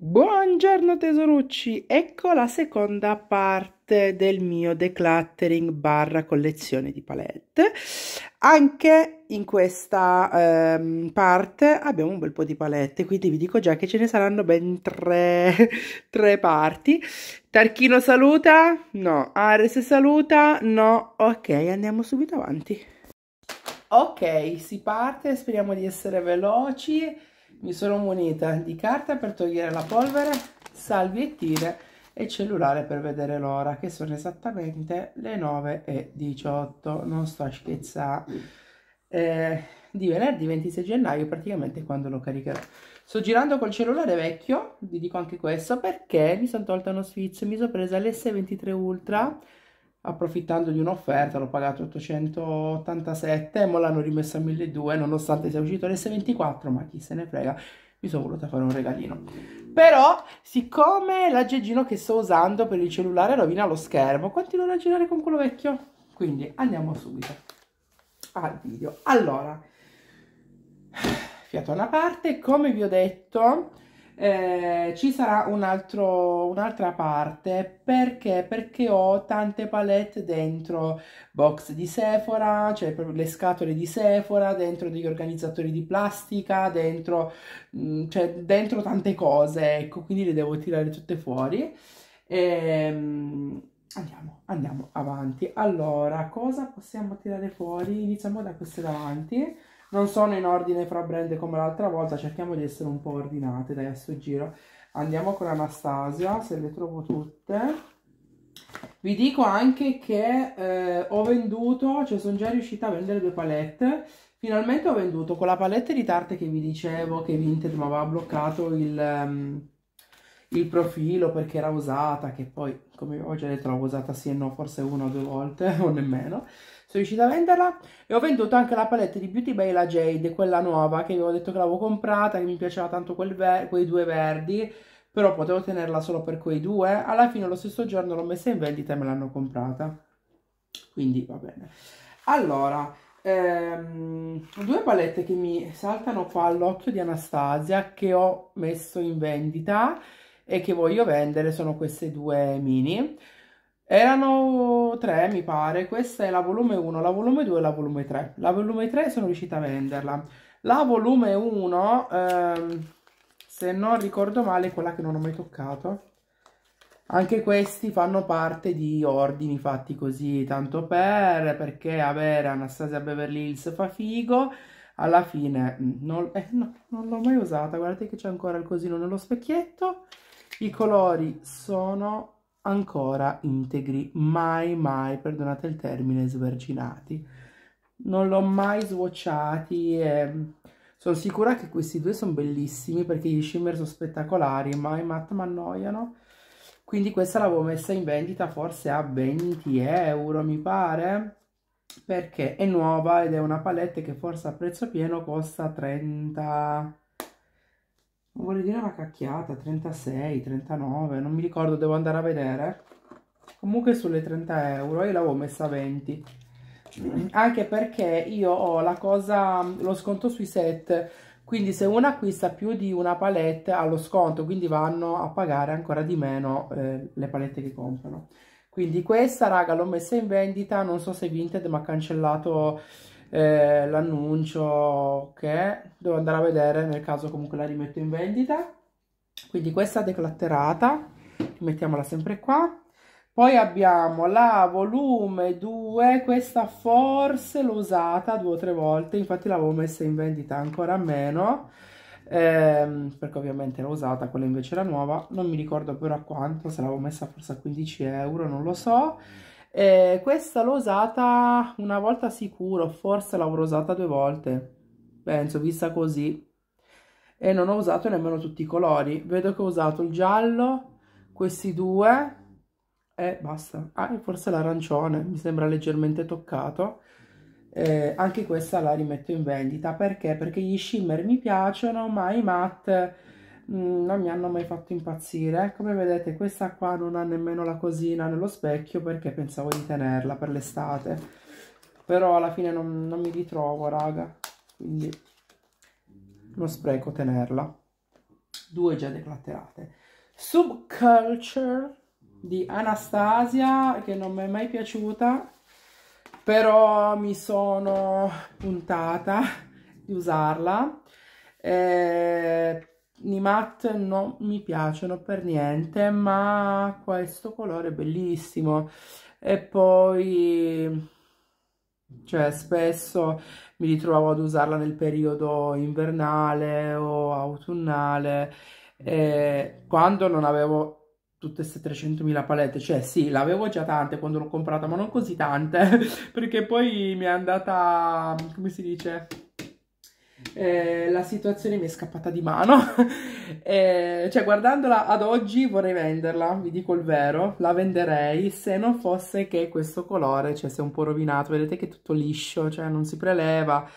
Buongiorno tesorucci, ecco la seconda parte del mio decluttering barra collezione di palette. Anche in questa ehm, parte abbiamo un bel po' di palette, quindi vi dico già che ce ne saranno ben tre, tre parti. Tarchino saluta? No. Ares saluta? No. Ok, andiamo subito avanti. Ok, si parte, speriamo di essere veloci mi sono munita di carta per togliere la polvere, salviettine e cellulare per vedere l'ora, che sono esattamente le 9 e 18. Non sto a scherzare. Eh, di venerdì 26 gennaio, praticamente quando lo caricherò. Sto girando col cellulare vecchio, vi dico anche questo, perché mi sono tolta uno sfizio, mi sono presa l'S23 Ultra approfittando di un'offerta, l'ho pagato 887 e mo l'hanno rimessa a 1200 nonostante sia uscito l'S24, ma chi se ne frega, mi sono voluta fare un regalino. Però, siccome l'aggeggino che sto usando per il cellulare rovina lo schermo, continuo a girare con quello vecchio. Quindi andiamo subito al video. Allora, fiato a una parte, come vi ho detto, eh, ci sarà un un'altra parte perché? perché ho tante palette dentro box di Sephora, cioè proprio le scatole di Sephora, dentro degli organizzatori di plastica, dentro, mh, mm, cioè dentro tante cose, ecco, quindi le devo tirare tutte fuori. E, ehm, mh, andiamo, andiamo avanti. Allora, cosa possiamo tirare fuori? Iniziamo da queste davanti non sono in ordine fra brand come l'altra volta, cerchiamo di essere un po' ordinate, dai, a sto giro. Andiamo con Anastasia, se le trovo tutte. Vi dico anche che eh, ho venduto, cioè sono già riuscita a vendere due palette. Finalmente ho venduto quella palette di tarte che vi dicevo che Vinted mi aveva bloccato il, um, il, profilo perché era usata, che poi, come ho già detto, l'ho usata sì e no, forse una o due volte o nemmeno sono riuscita a venderla e ho venduto anche la palette di Beauty Bay la Jade, quella nuova che avevo detto che l'avevo comprata, che mi piaceva tanto quei due verdi però potevo tenerla solo per quei due alla fine lo stesso giorno l'ho messa in vendita e me l'hanno comprata quindi va bene allora ehm, due palette che mi saltano qua all'occhio di Anastasia che ho messo in vendita e che voglio vendere sono queste due mini erano tre, mi pare. Questa è la volume 1, la volume 2 e la volume 3. La volume 3 sono riuscita a venderla. La volume 1, ehm, se non ricordo male, è quella che non ho mai toccato. Anche questi fanno parte di ordini fatti così, tanto per, perché avere Anastasia Beverly Hills fa figo. Alla fine mm, non, eh, no, non l'ho mai usata, guardate che c'è ancora il cosino nello specchietto. I colori sono ancora integri, mai mai, perdonate il termine, sverginati. Non l'ho mai swatchati e sono sicura che questi due sono bellissimi perché gli shimmer sono spettacolari, ma i matte mi annoiano. Quindi questa l'avevo messa in vendita forse a 20 euro mi pare, perché è nuova ed è una palette che forse a prezzo pieno costa 30 vuole dire una cacchiata, 36, 39, non mi ricordo, devo andare a vedere. Comunque sulle 30 euro, io l'avevo messa a 20. Anche perché io ho la cosa, lo sconto sui set, quindi se uno acquista più di una palette ha lo sconto, quindi vanno a pagare ancora di meno eh, le palette che comprano. Quindi questa, raga, l'ho messa in vendita, non so se Vinted mi ha cancellato eh, l'annuncio che devo andare a vedere nel caso comunque la rimetto in vendita quindi questa declatterata mettiamola sempre qua poi abbiamo la volume 2 questa forse l'ho usata due o tre volte infatti l'avevo messa in vendita ancora meno ehm, perché ovviamente l'ho usata quella invece era nuova non mi ricordo però a quanto se l'avevo messa forse a 15 euro non lo so eh, questa l'ho usata una volta sicuro, forse l'avrò usata due volte, penso, vista così. E non ho usato nemmeno tutti i colori. Vedo che ho usato il giallo, questi due e basta. Ah, e forse l'arancione, mi sembra leggermente toccato. Eh, anche questa la rimetto in vendita perché? Perché gli shimmer mi piacciono, ma i matte Mm, non mi hanno mai fatto impazzire come vedete questa qua non ha nemmeno la cosina nello specchio perché pensavo di tenerla per l'estate però alla fine non, non mi ritrovo raga quindi non spreco tenerla due già declatterate Subculture di Anastasia che non mi è mai piaciuta però mi sono puntata di usarla eh, matte non mi piacciono per niente, ma questo colore è bellissimo. E poi, cioè, spesso mi ritrovavo ad usarla nel periodo invernale o autunnale, eh, quando non avevo tutte queste 300.000 palette, cioè sì, l'avevo già tante quando l'ho comprata, ma non così tante, perché poi mi è andata, come si dice eh, la situazione mi è scappata di mano. eh, cioè, guardandola ad oggi vorrei venderla, vi dico il vero, la venderei se non fosse che questo colore, cioè, si è un po' rovinato, vedete che è tutto liscio, cioè, non si preleva,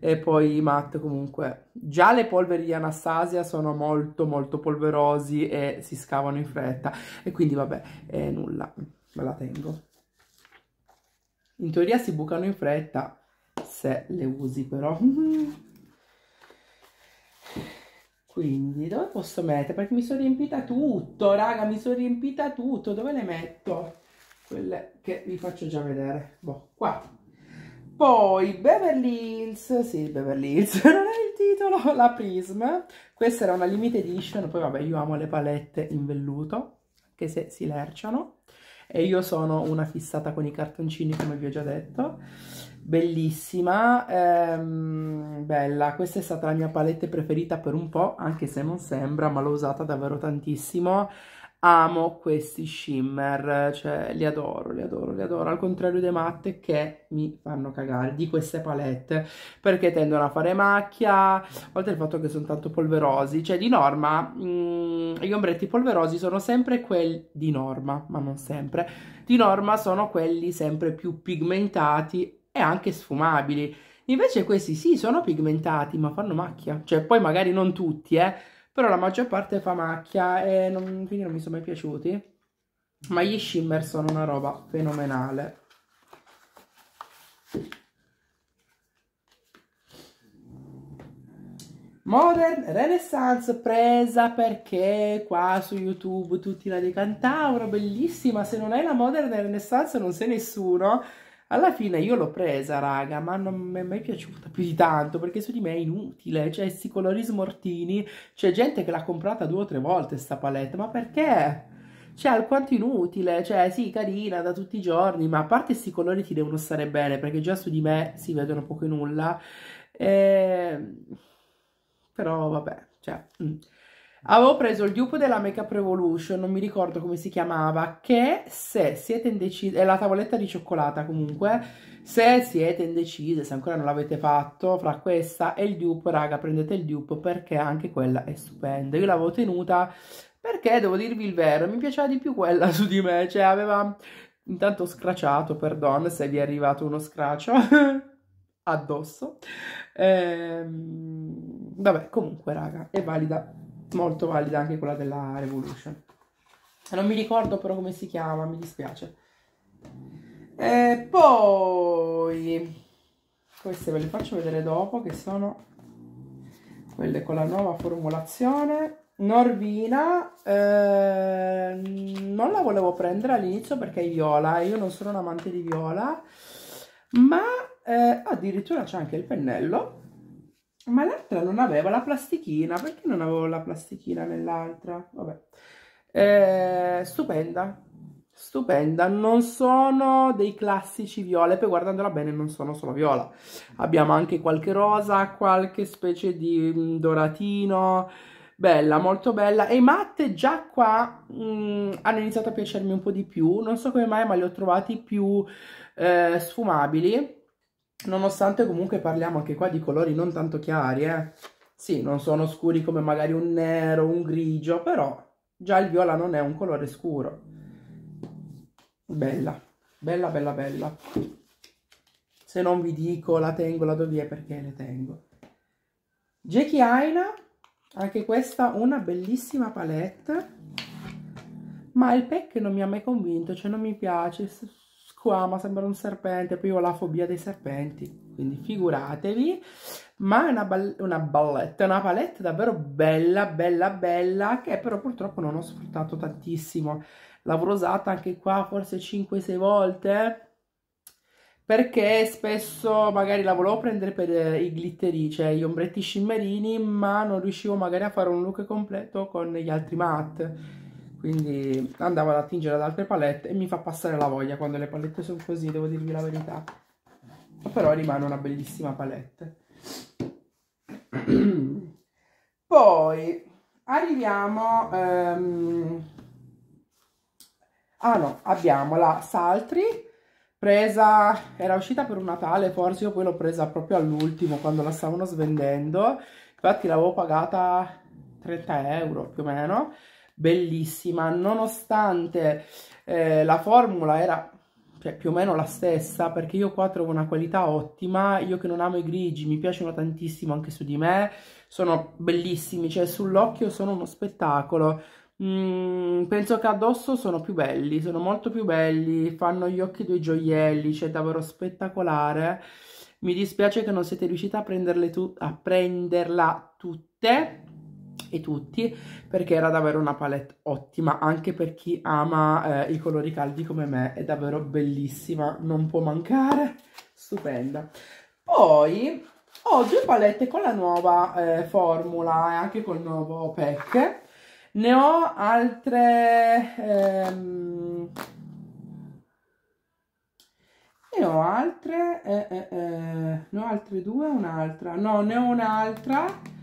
e poi i matte comunque. Già le polveri di Anastasia sono molto molto polverosi e si scavano in fretta, e quindi vabbè, eh, nulla, me la tengo. In teoria si bucano in fretta se le usi però. Quindi, dove posso mettere? Perché mi sono riempita tutto, raga, mi sono riempita tutto. Dove le metto? Quelle che vi faccio già vedere. Boh, qua. Poi, Beverly Hills, sì, Beverly Hills, non è il titolo, la Prism. Questa era una limited edition, poi vabbè, io amo le palette in velluto, anche se si lerciano. E io sono una fissata con i cartoncini, come vi ho già detto bellissima, ehm, bella, questa è stata la mia palette preferita per un po', anche se non sembra, ma l'ho usata davvero tantissimo, amo questi shimmer, cioè li adoro, li adoro, li adoro, al contrario dei matte che mi fanno cagare di queste palette, perché tendono a fare macchia, oltre al fatto che sono tanto polverosi, cioè di norma mh, mm, gli ombretti polverosi sono sempre quelli di norma, ma non sempre, di norma sono quelli sempre più pigmentati e anche sfumabili. Invece questi sì, sono pigmentati, ma fanno macchia. Cioè, poi magari non tutti, eh, però la maggior parte fa macchia e non, quindi non mi sono mai piaciuti. Ma gli shimmer sono una roba fenomenale. Modern Renaissance presa perché qua su YouTube tutti la decantavano, bellissima, se non è la Modern Renaissance non sei nessuno. Alla fine io l'ho presa, raga, ma non mi è mai piaciuta più di tanto perché su di me è inutile. Cioè, questi colori smortini. C'è gente che l'ha comprata due o tre volte sta palette, ma perché? Cioè, alquanto inutile, cioè, sì, carina da tutti i giorni, ma a parte questi colori ti devono stare bene perché già su di me si vedono poco e nulla. E... Ehm, però vabbè, cioè. Mm. Avevo preso il dupe della Makeup Revolution, non mi ricordo come si chiamava, che se siete indecise, è la tavoletta di cioccolata comunque, se siete indecise, se ancora non l'avete fatto, fra questa e il dupe, raga, prendete il dupe perché anche quella è stupenda. Io l'avevo tenuta perché, devo dirvi il vero, mi piaceva di più quella su di me, cioè aveva intanto scracciato, perdon se vi è arrivato uno scraccio addosso. Ehm, vabbè, comunque, raga, è valida molto valida anche quella della Revolution. Non mi ricordo però come si chiama, mi dispiace. E poi queste ve le faccio vedere dopo che sono quelle con la nuova formulazione. Norvina, eh, non la volevo prendere all'inizio perché è viola, io non sono un amante di viola, ma eh, addirittura c'è anche il pennello ma l'altra non aveva la plastichina, perché non avevo la plastichina nell'altra? Vabbè, eh, stupenda, stupenda. Non sono dei classici viola, poi guardandola bene non sono solo viola. Abbiamo anche qualche rosa, qualche specie di mm, doratino, bella, molto bella. E i matte già qua mh, mm, hanno iniziato a piacermi un po' di più, non so come mai, ma li ho trovati più eh, sfumabili nonostante comunque parliamo anche qua di colori non tanto chiari, eh. Sì, non sono scuri come magari un nero, un grigio, però già il viola non è un colore scuro. Bella, bella, bella, bella. Se non vi dico la tengo, la dove è perché le tengo. Jackie Aina, anche questa una bellissima palette, ma il pack non mi ha mai convinto, cioè non mi piace, ma sembra un serpente, poi ho la fobia dei serpenti, quindi figuratevi. Ma è una, una balletta, una palette davvero bella, bella, bella, che però purtroppo non ho sfruttato tantissimo. L'avrò usata anche qua forse 5-6 volte, perché spesso magari la volevo prendere per eh, i glitteri, cioè gli ombretti scimmerini, ma non riuscivo magari a fare un look completo con gli altri matte quindi andavo ad attingere ad altre palette e mi fa passare la voglia quando le palette sono così, devo dirvi la verità. Ma però rimane una bellissima palette. Poi arriviamo... Um... Ah no, abbiamo la Saltri, presa, era uscita per un Natale forse, io poi l'ho presa proprio all'ultimo quando la stavano svendendo, infatti l'avevo pagata 30 euro più o meno, bellissima, nonostante eh, la formula era cioè, più o meno la stessa, perché io qua trovo una qualità ottima, io che non amo i grigi, mi piacciono tantissimo anche su di me, sono bellissimi, cioè sull'occhio sono uno spettacolo, Mm, penso che addosso sono più belli, sono molto più belli, fanno gli occhi dei gioielli, cioè davvero spettacolare. Mi dispiace che non siete riusciti a, tu a prenderla tutte, e tutti perché era davvero una palette ottima anche per chi ama eh, i colori caldi come me è davvero bellissima non può mancare stupenda poi ho due palette con la nuova eh, formula e anche col nuovo pack ne ho altre ehm... ne ho altre eh, eh, eh ne ho altre due un'altra no ne ho un'altra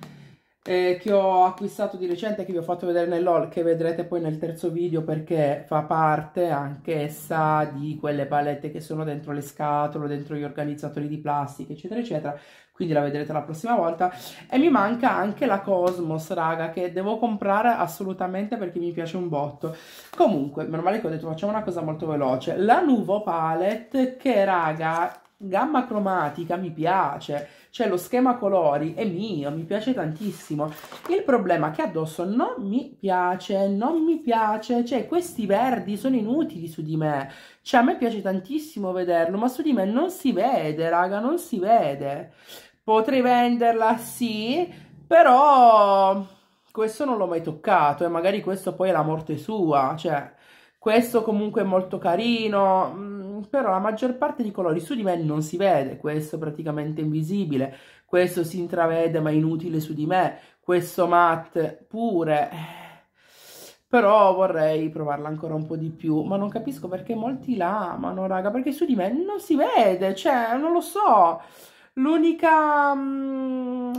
eh, che ho acquistato di recente che vi ho fatto vedere nell'haul che vedrete poi nel terzo video perché fa parte anch'essa di quelle palette che sono dentro le scatole, dentro gli organizzatori di plastica eccetera eccetera quindi la vedrete la prossima volta e mi manca anche la Cosmos raga che devo comprare assolutamente perché mi piace un botto comunque meno male che ho detto facciamo una cosa molto veloce la Nuvo Palette che raga gamma cromatica mi piace, cioè lo schema colori è mio, mi piace tantissimo. Il problema è che addosso non mi piace, non mi piace, cioè questi verdi sono inutili su di me. Cioè a me piace tantissimo vederlo, ma su di me non si vede, raga, non si vede. Potrei venderla, sì, però questo non l'ho mai toccato e magari questo poi è la morte sua, cioè questo comunque è molto carino mm, però la maggior parte di colori su di me non si vede, questo praticamente invisibile, questo si intravede ma è inutile su di me, questo matte pure, eh. però vorrei provarla ancora un po' di più, ma non capisco perché molti la amano, raga, perché su di me non si vede, cioè, non lo so, l'unica... Mm,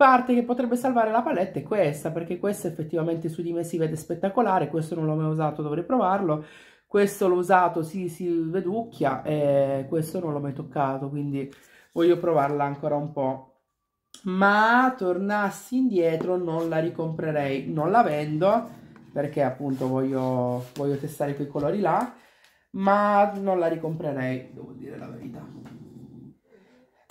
parte che potrebbe salvare la palette è questa, perché questa effettivamente su di me si vede spettacolare, questo non l'ho mai usato, dovrei provarlo, questo l'ho usato, si, si veducchia e questo non l'ho mai toccato, quindi voglio provarla ancora un po'. Ma tornassi indietro non la ricomprerei, non la vendo perché appunto voglio, voglio testare quei colori là, ma non la ricomprerei, devo dire la verità.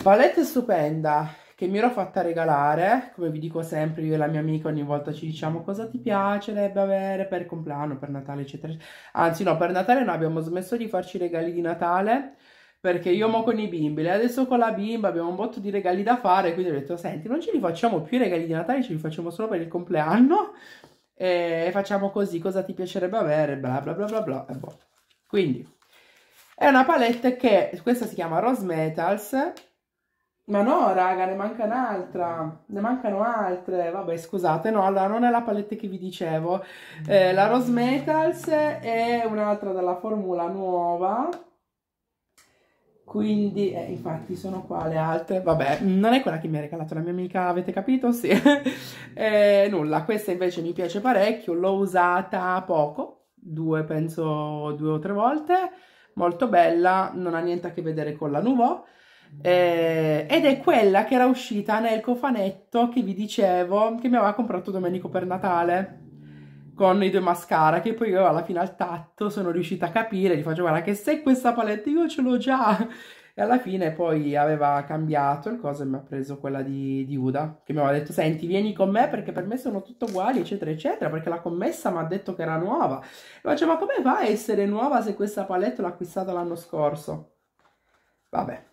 Palette stupenda, che mi ero fatta regalare, come vi dico sempre io e la mia amica ogni volta ci diciamo cosa ti piacerebbe avere per compleanno, per Natale eccetera, anzi no per Natale no abbiamo smesso di farci regali di Natale perché io mo con i bimbi, lei adesso con la bimba abbiamo un botto di regali da fare, quindi ho detto senti non ce li facciamo più i regali di Natale, ce li facciamo solo per il compleanno e facciamo così, cosa ti piacerebbe avere, bla bla bla bla bla, e boh. quindi... È una palette che, questa si chiama Rose Metals, ma no, raga, ne manca un'altra, ne mancano altre. Vabbè, scusate, no, allora non è la palette che vi dicevo. Eh, la Rose Metals è un'altra della formula nuova. Quindi, eh, infatti, sono qua le altre. Vabbè, non è quella che mi ha regalato la mia amica, avete capito? Sì. eh, nulla, questa invece mi piace parecchio, l'ho usata poco, due, penso due o tre volte. Molto bella, non ha niente a che vedere con la Nouveau eh, ed è quella che era uscita nel cofanetto che vi dicevo che mi aveva comprato Domenico per Natale con i due mascara che poi io alla fine al tatto sono riuscita a capire gli faccio guarda che se questa palette io ce l'ho già e alla fine poi aveva cambiato il coso e mi ha preso quella di, di Uda che mi aveva detto senti vieni con me perché per me sono tutto uguali eccetera eccetera perché la commessa mi ha detto che era nuova e faccio ma come va a essere nuova se questa palette l'ho acquistata l'anno scorso vabbè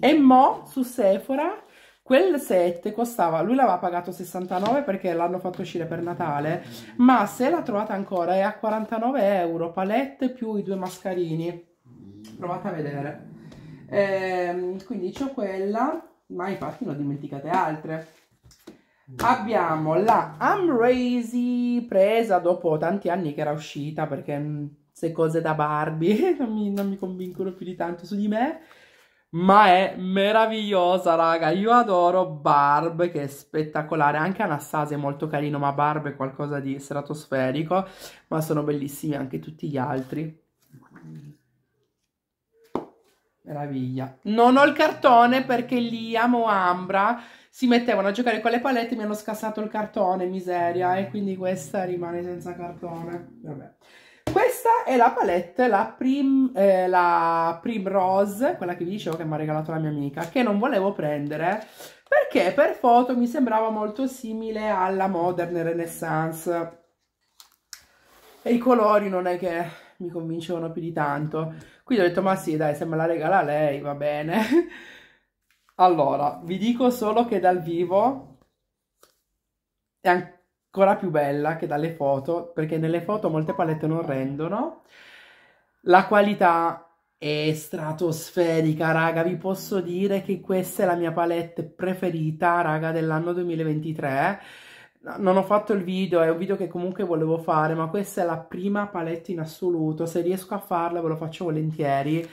e mo su Sephora quel set costava, lui l'aveva pagato 69 perché l'hanno fatto uscire per Natale, ma se la trovate ancora è a 49 euro, palette più i due mascarini, provate a vedere. E, ehm, quindi c'ho quella, ma infatti non dimenticate altre. Abbiamo la Amrazy presa dopo tanti anni che era uscita perché mm, se cose da Barbie non mi, non mi convincono più di tanto su di me ma è meravigliosa, raga. Io adoro Barb, che è spettacolare. Anche Anastasia è molto carino, ma Barb è qualcosa di stratosferico. Ma sono bellissimi anche tutti gli altri. Meraviglia. Non ho il cartone perché Liam o Ambra si mettevano a giocare con le palette e mi hanno scassato il cartone, miseria. E quindi questa rimane senza cartone. Vabbè. Questa è la palette, la Prim, eh, la Prim Rose, quella che vi dicevo che mi ha regalato la mia amica, che non volevo prendere perché per foto mi sembrava molto simile alla Modern Renaissance e i colori non è che mi convincevano più di tanto. Quindi ho detto ma sì dai se me la regala lei va bene. allora vi dico solo che dal vivo è anche ancora più bella che dalle foto, perché nelle foto molte palette non rendono. La qualità è stratosferica, raga, vi posso dire che questa è la mia palette preferita, raga, dell'anno 2023. Non ho fatto il video, è un video che comunque volevo fare, ma questa è la prima palette in assoluto. Se riesco a farla ve lo faccio volentieri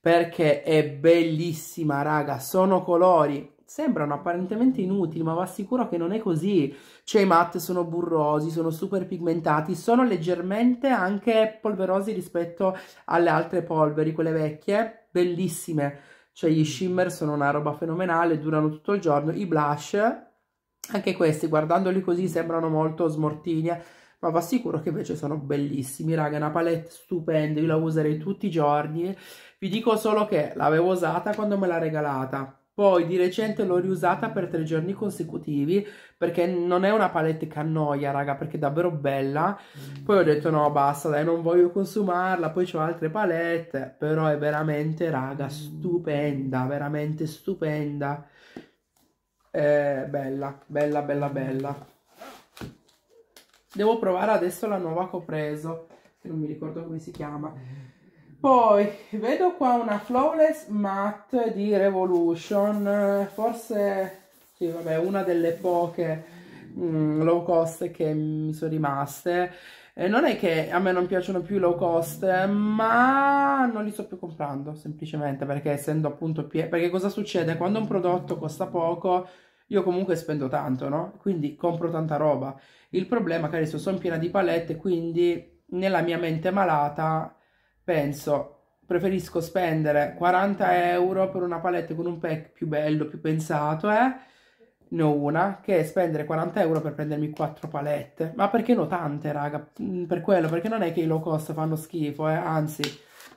perché è bellissima, raga. Sono colori sembrano apparentemente inutili, ma vi assicuro che non è così. Cioè i matte sono burrosi, sono super pigmentati, sono leggermente anche polverosi rispetto alle altre polveri, quelle vecchie, bellissime. Cioè gli shimmer sono una roba fenomenale, durano tutto il giorno. I blush, anche questi, guardandoli così, sembrano molto smortini, ma vi assicuro che invece sono bellissimi, raga, una palette stupenda, io la userei tutti i giorni. Vi dico solo che l'avevo usata quando me l'ha regalata poi di recente l'ho riusata per tre giorni consecutivi perché non è una palette che annoia, raga, perché è davvero bella. Mm. Poi ho detto no, basta, dai, non voglio consumarla. Poi ho altre palette, però è veramente, raga, mm. stupenda, veramente stupenda. È bella, bella, bella, bella. Devo provare adesso la nuova che ho preso, che non mi ricordo come si chiama mm. Poi vedo qua una Flawless Matte di Revolution, forse sì, vabbè, una delle poche mm, low cost che mi sono rimaste. Eh, non è che a me non piacciono più i low cost, ma non li sto più comprando semplicemente perché essendo appunto perché cosa succede quando un prodotto costa poco? Io comunque spendo tanto, no? Quindi compro tanta roba. Il problema è che adesso sono piena di palette, quindi nella mia mente malata penso preferisco spendere 40 euro per una palette con un pack più bello, più pensato, eh? Ne ho una, che spendere 40 euro per prendermi quattro palette. Ma perché no tante, raga? Mm, per quello, perché non è che i low cost fanno schifo, eh? Anzi,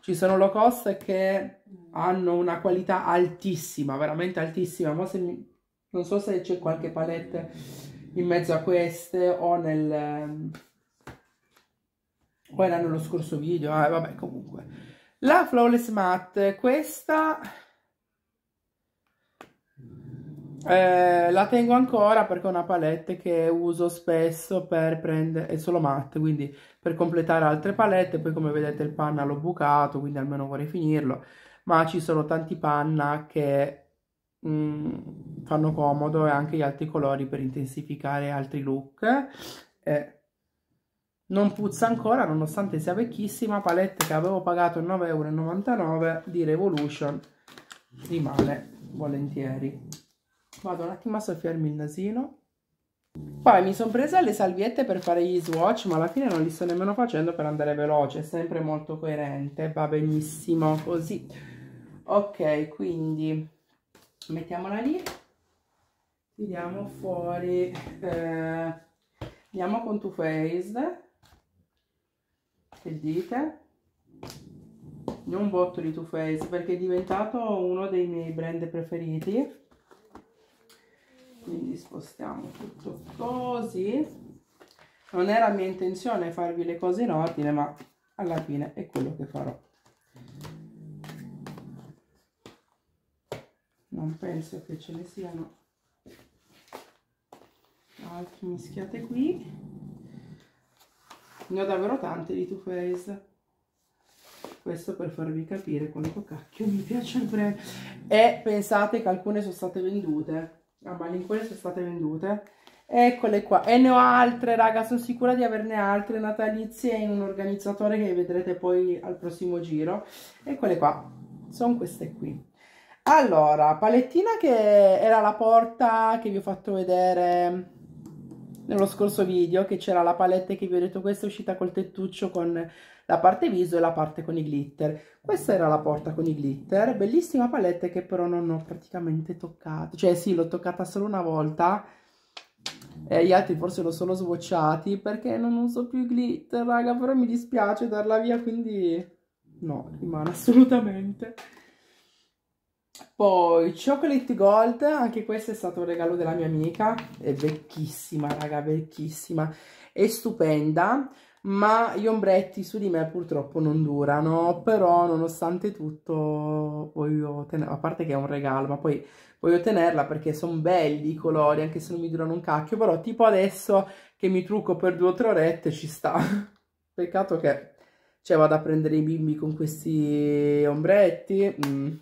ci sono low cost che hanno una qualità altissima, veramente altissima. Ma se mi... Non so se c'è qualche palette in mezzo a queste o nel poi l'hanno lo scorso video, ah, vabbè comunque. La Flawless Matte, questa eh, la tengo ancora perché è una palette che uso spesso per prendere, è solo matte, quindi per completare altre palette, poi come vedete il panna l'ho bucato, quindi almeno vorrei finirlo, ma ci sono tanti panna che mh, mm, fanno comodo e anche gli altri colori per intensificare altri look. Eh, non puzza ancora nonostante sia vecchissima palette che avevo pagato 9,99€ di Revolution rimane volentieri vado un attimo a soffiarmi il nasino poi mi sono presa le salviette per fare gli swatch ma alla fine non li sto nemmeno facendo per andare veloce è sempre molto coerente va benissimo così ok quindi mettiamola lì tiriamo fuori eh, andiamo con Too Faced dite? Non botto di Too Faced perché è diventato uno dei miei brand preferiti. Quindi spostiamo tutto così. Non era mia intenzione farvi le cose in ordine, ma alla fine è quello che farò. Non penso che ce ne siano altri mischiate qui ne ho davvero tante di Too Faced questo per farvi capire quanto cacchio mi piace il brand e pensate che alcune sono state vendute a ah, malincuore sono state vendute eccole qua e ne ho altre raga sono sicura di averne altre natalizie in un organizzatore che vedrete poi al prossimo giro eccole qua sono queste qui allora palettina che era la porta che vi ho fatto vedere nello scorso video che c'era la palette che vi ho detto questa è uscita col tettuccio con la parte viso e la parte con i glitter questa era la porta con i glitter bellissima palette che però non ho praticamente toccato cioè sì l'ho toccata solo una volta e gli altri forse l'ho solo swatchati perché non uso più i glitter raga però mi dispiace darla via quindi no rimane assolutamente poi Chocolate Gold, anche questo è stato un regalo della mia amica, è vecchissima raga, vecchissima, è stupenda, ma gli ombretti su di me purtroppo non durano, però nonostante tutto voglio tenerla, a parte che è un regalo, ma poi voglio tenerla perché sono belli i colori, anche se non mi durano un cacchio, però tipo adesso che mi trucco per due o tre orette ci sta, peccato che cioè, vado a prendere i bimbi con questi ombretti... Mm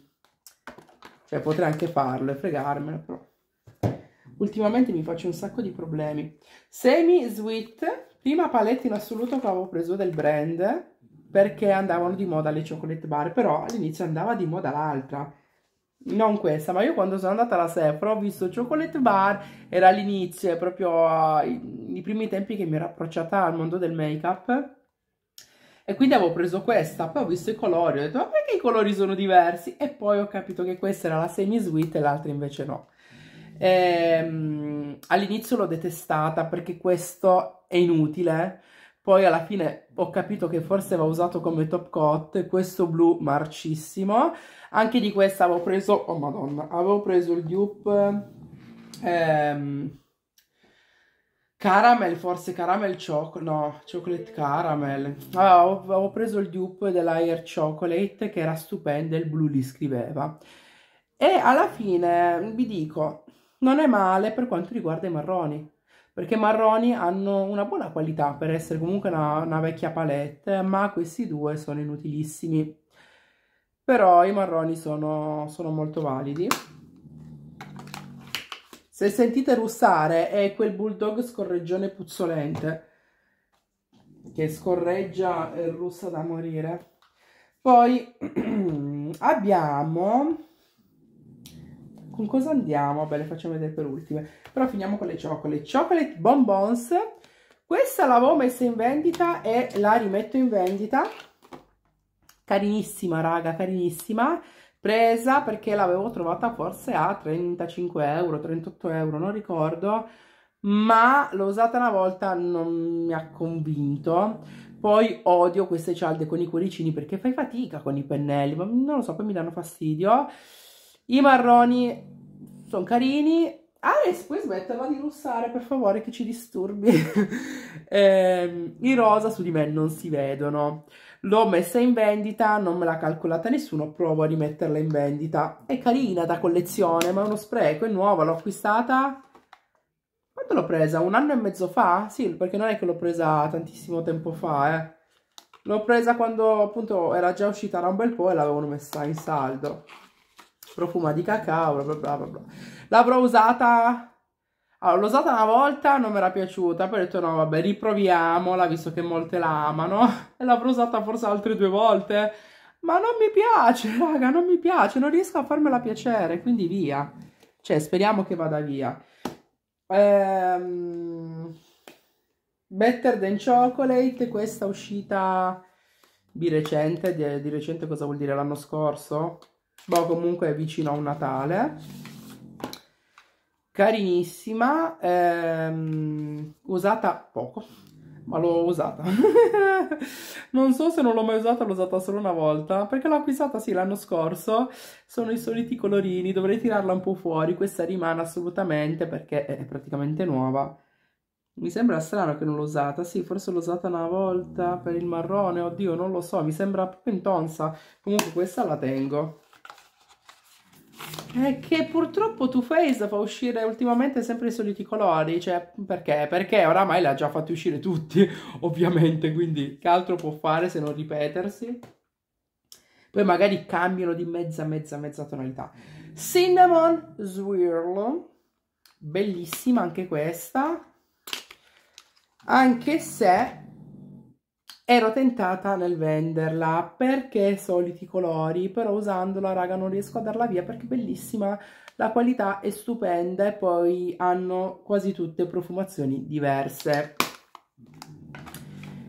cioè potrei anche farlo e fregarmelo, però... Ultimamente mi faccio un sacco di problemi. Semi Sweet, prima palette in assoluto che avevo preso del brand, perché andavano di moda le chocolate bar, però all'inizio andava di moda l'altra. Non questa, ma io quando sono andata alla Sephora ho visto chocolate bar, era all'inizio, proprio ai, ah, i primi tempi che mi ero approcciata al mondo del make-up e quindi avevo preso questa, poi ho visto i colori, ho detto ma perché i colori sono diversi? E poi ho capito che questa era la semi sweet e l'altra invece no. Ehm, all'inizio l'ho detestata perché questo è inutile, poi alla fine ho capito che forse va usato come top coat questo blu marcissimo. Anche di questa avevo preso, oh madonna, avevo preso il dupe... Ehm, Caramel, forse caramel chocolate, no, chocolate caramel. Ah, ho, avevo preso il dupe della Chocolate che era stupenda, il blu li scriveva. E alla fine vi dico, non è male per quanto riguarda i marroni, perché i marroni hanno una buona qualità per essere comunque una, una vecchia palette, ma questi due sono inutilissimi. Però i marroni sono, sono molto validi. Se sentite russare è quel bulldog scorreggione puzzolente che scorreggia e eh, russa da morire. Poi abbiamo... Con cosa andiamo? Beh, le facciamo vedere per ultime. Però finiamo con le cioccolate. Chocolate bonbons. Questa l'avevo messa in vendita e la rimetto in vendita. Carinissima, raga, carinissima presa perché l'avevo trovata forse a 35 euro, 38 euro, non ricordo, ma l'ho usata una volta, non mi ha convinto. Poi odio queste cialde con i cuoricini perché fai fatica con i pennelli, ma non lo so, poi mi danno fastidio. I marroni sono carini. Ares, puoi smetterla di russare, per favore, che ci disturbi. eh, I rosa su di me non si vedono l'ho messa in vendita non me l'ha calcolata nessuno provo a rimetterla in vendita è carina da collezione ma è uno spreco è nuova l'ho acquistata quando l'ho presa? un anno e mezzo fa? sì perché non è che l'ho presa tantissimo tempo fa eh L'ho presa quando appunto era già uscita da un bel po' e l'avevano messa in saldo. Profuma di cacao, bla bla bla bla. L'avrò usata allora, l'ho usata una volta, non mi era piaciuta, poi ho detto no, vabbè, riproviamola, visto che molte la amano. E l'avrò usata forse altre due volte. Ma non mi piace, raga, non mi piace, non riesco a farmela piacere, quindi via. Cioè, speriamo che vada via. Ehm... Better Than Chocolate, questa uscita di recente, di, di recente cosa vuol dire? L'anno scorso? Boh, comunque è vicino a un Natale carinissima, ehm, usata poco, ma l'ho usata. non so se non l'ho mai usata, l'ho usata solo una volta, perché l'ho acquistata sì l'anno scorso, sono i soliti colorini, dovrei tirarla un po' fuori, questa rimane assolutamente perché è praticamente nuova. Mi sembra strano che non l'ho usata, sì, forse l'ho usata una volta per il marrone, oddio, non lo so, mi sembra proprio intonsa. Comunque questa la tengo. È che purtroppo Too Faced fa uscire ultimamente sempre i soliti colori, cioè perché? Perché oramai l'ha già fatti uscire tutti, ovviamente, quindi che altro può fare se non ripetersi? Poi magari cambiano di mezza, mezza, mezza tonalità. Cinnamon Swirl, bellissima anche questa, anche se ero tentata nel venderla perché soliti colori, però usandola raga non riesco a darla via perché è bellissima, la qualità è stupenda e poi hanno quasi tutte profumazioni diverse.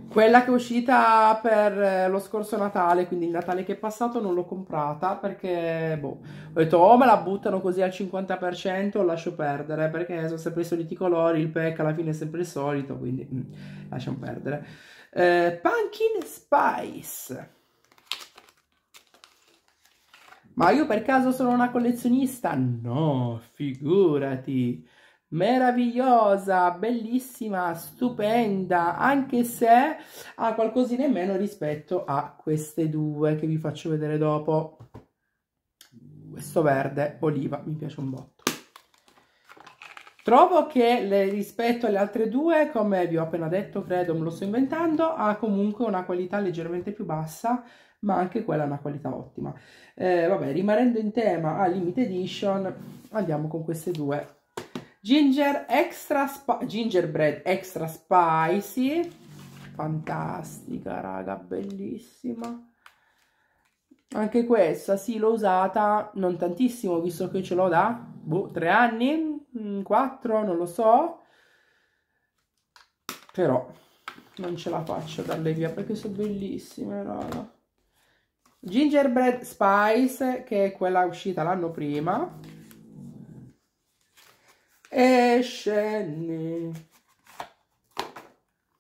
Quella che è uscita per eh, lo scorso Natale, quindi il Natale che è passato, non l'ho comprata perché, boh, ho detto oh, me la buttano così al 50% o lascio perdere perché sono sempre i soliti colori, il pack alla fine è sempre il solito, quindi mm, lasciamo perdere. Eh, pumpkin Spice. Ma io per caso sono una collezionista? No, figurati. Meravigliosa, bellissima, stupenda, anche se ha qualcosina in meno rispetto a queste due che vi faccio vedere dopo. Questo verde oliva mi piace un po'. Trovo che le, rispetto alle altre due, come vi ho appena detto, credo me lo sto inventando, ha comunque una qualità leggermente più bassa, ma anche quella è una qualità ottima. Eh, vabbè, rimanendo in tema a Limited Edition, andiamo con queste due. Ginger extra Gingerbread Extra Spicy, fantastica raga, bellissima. Anche questa, sì, l'ho usata non tantissimo, visto che ce l'ho da, boh, tre anni, 4, mm, non lo so. Però non ce la faccio darle via perché sono bellissime, raga. Gingerbread Spice, che è quella uscita l'anno prima. E scende.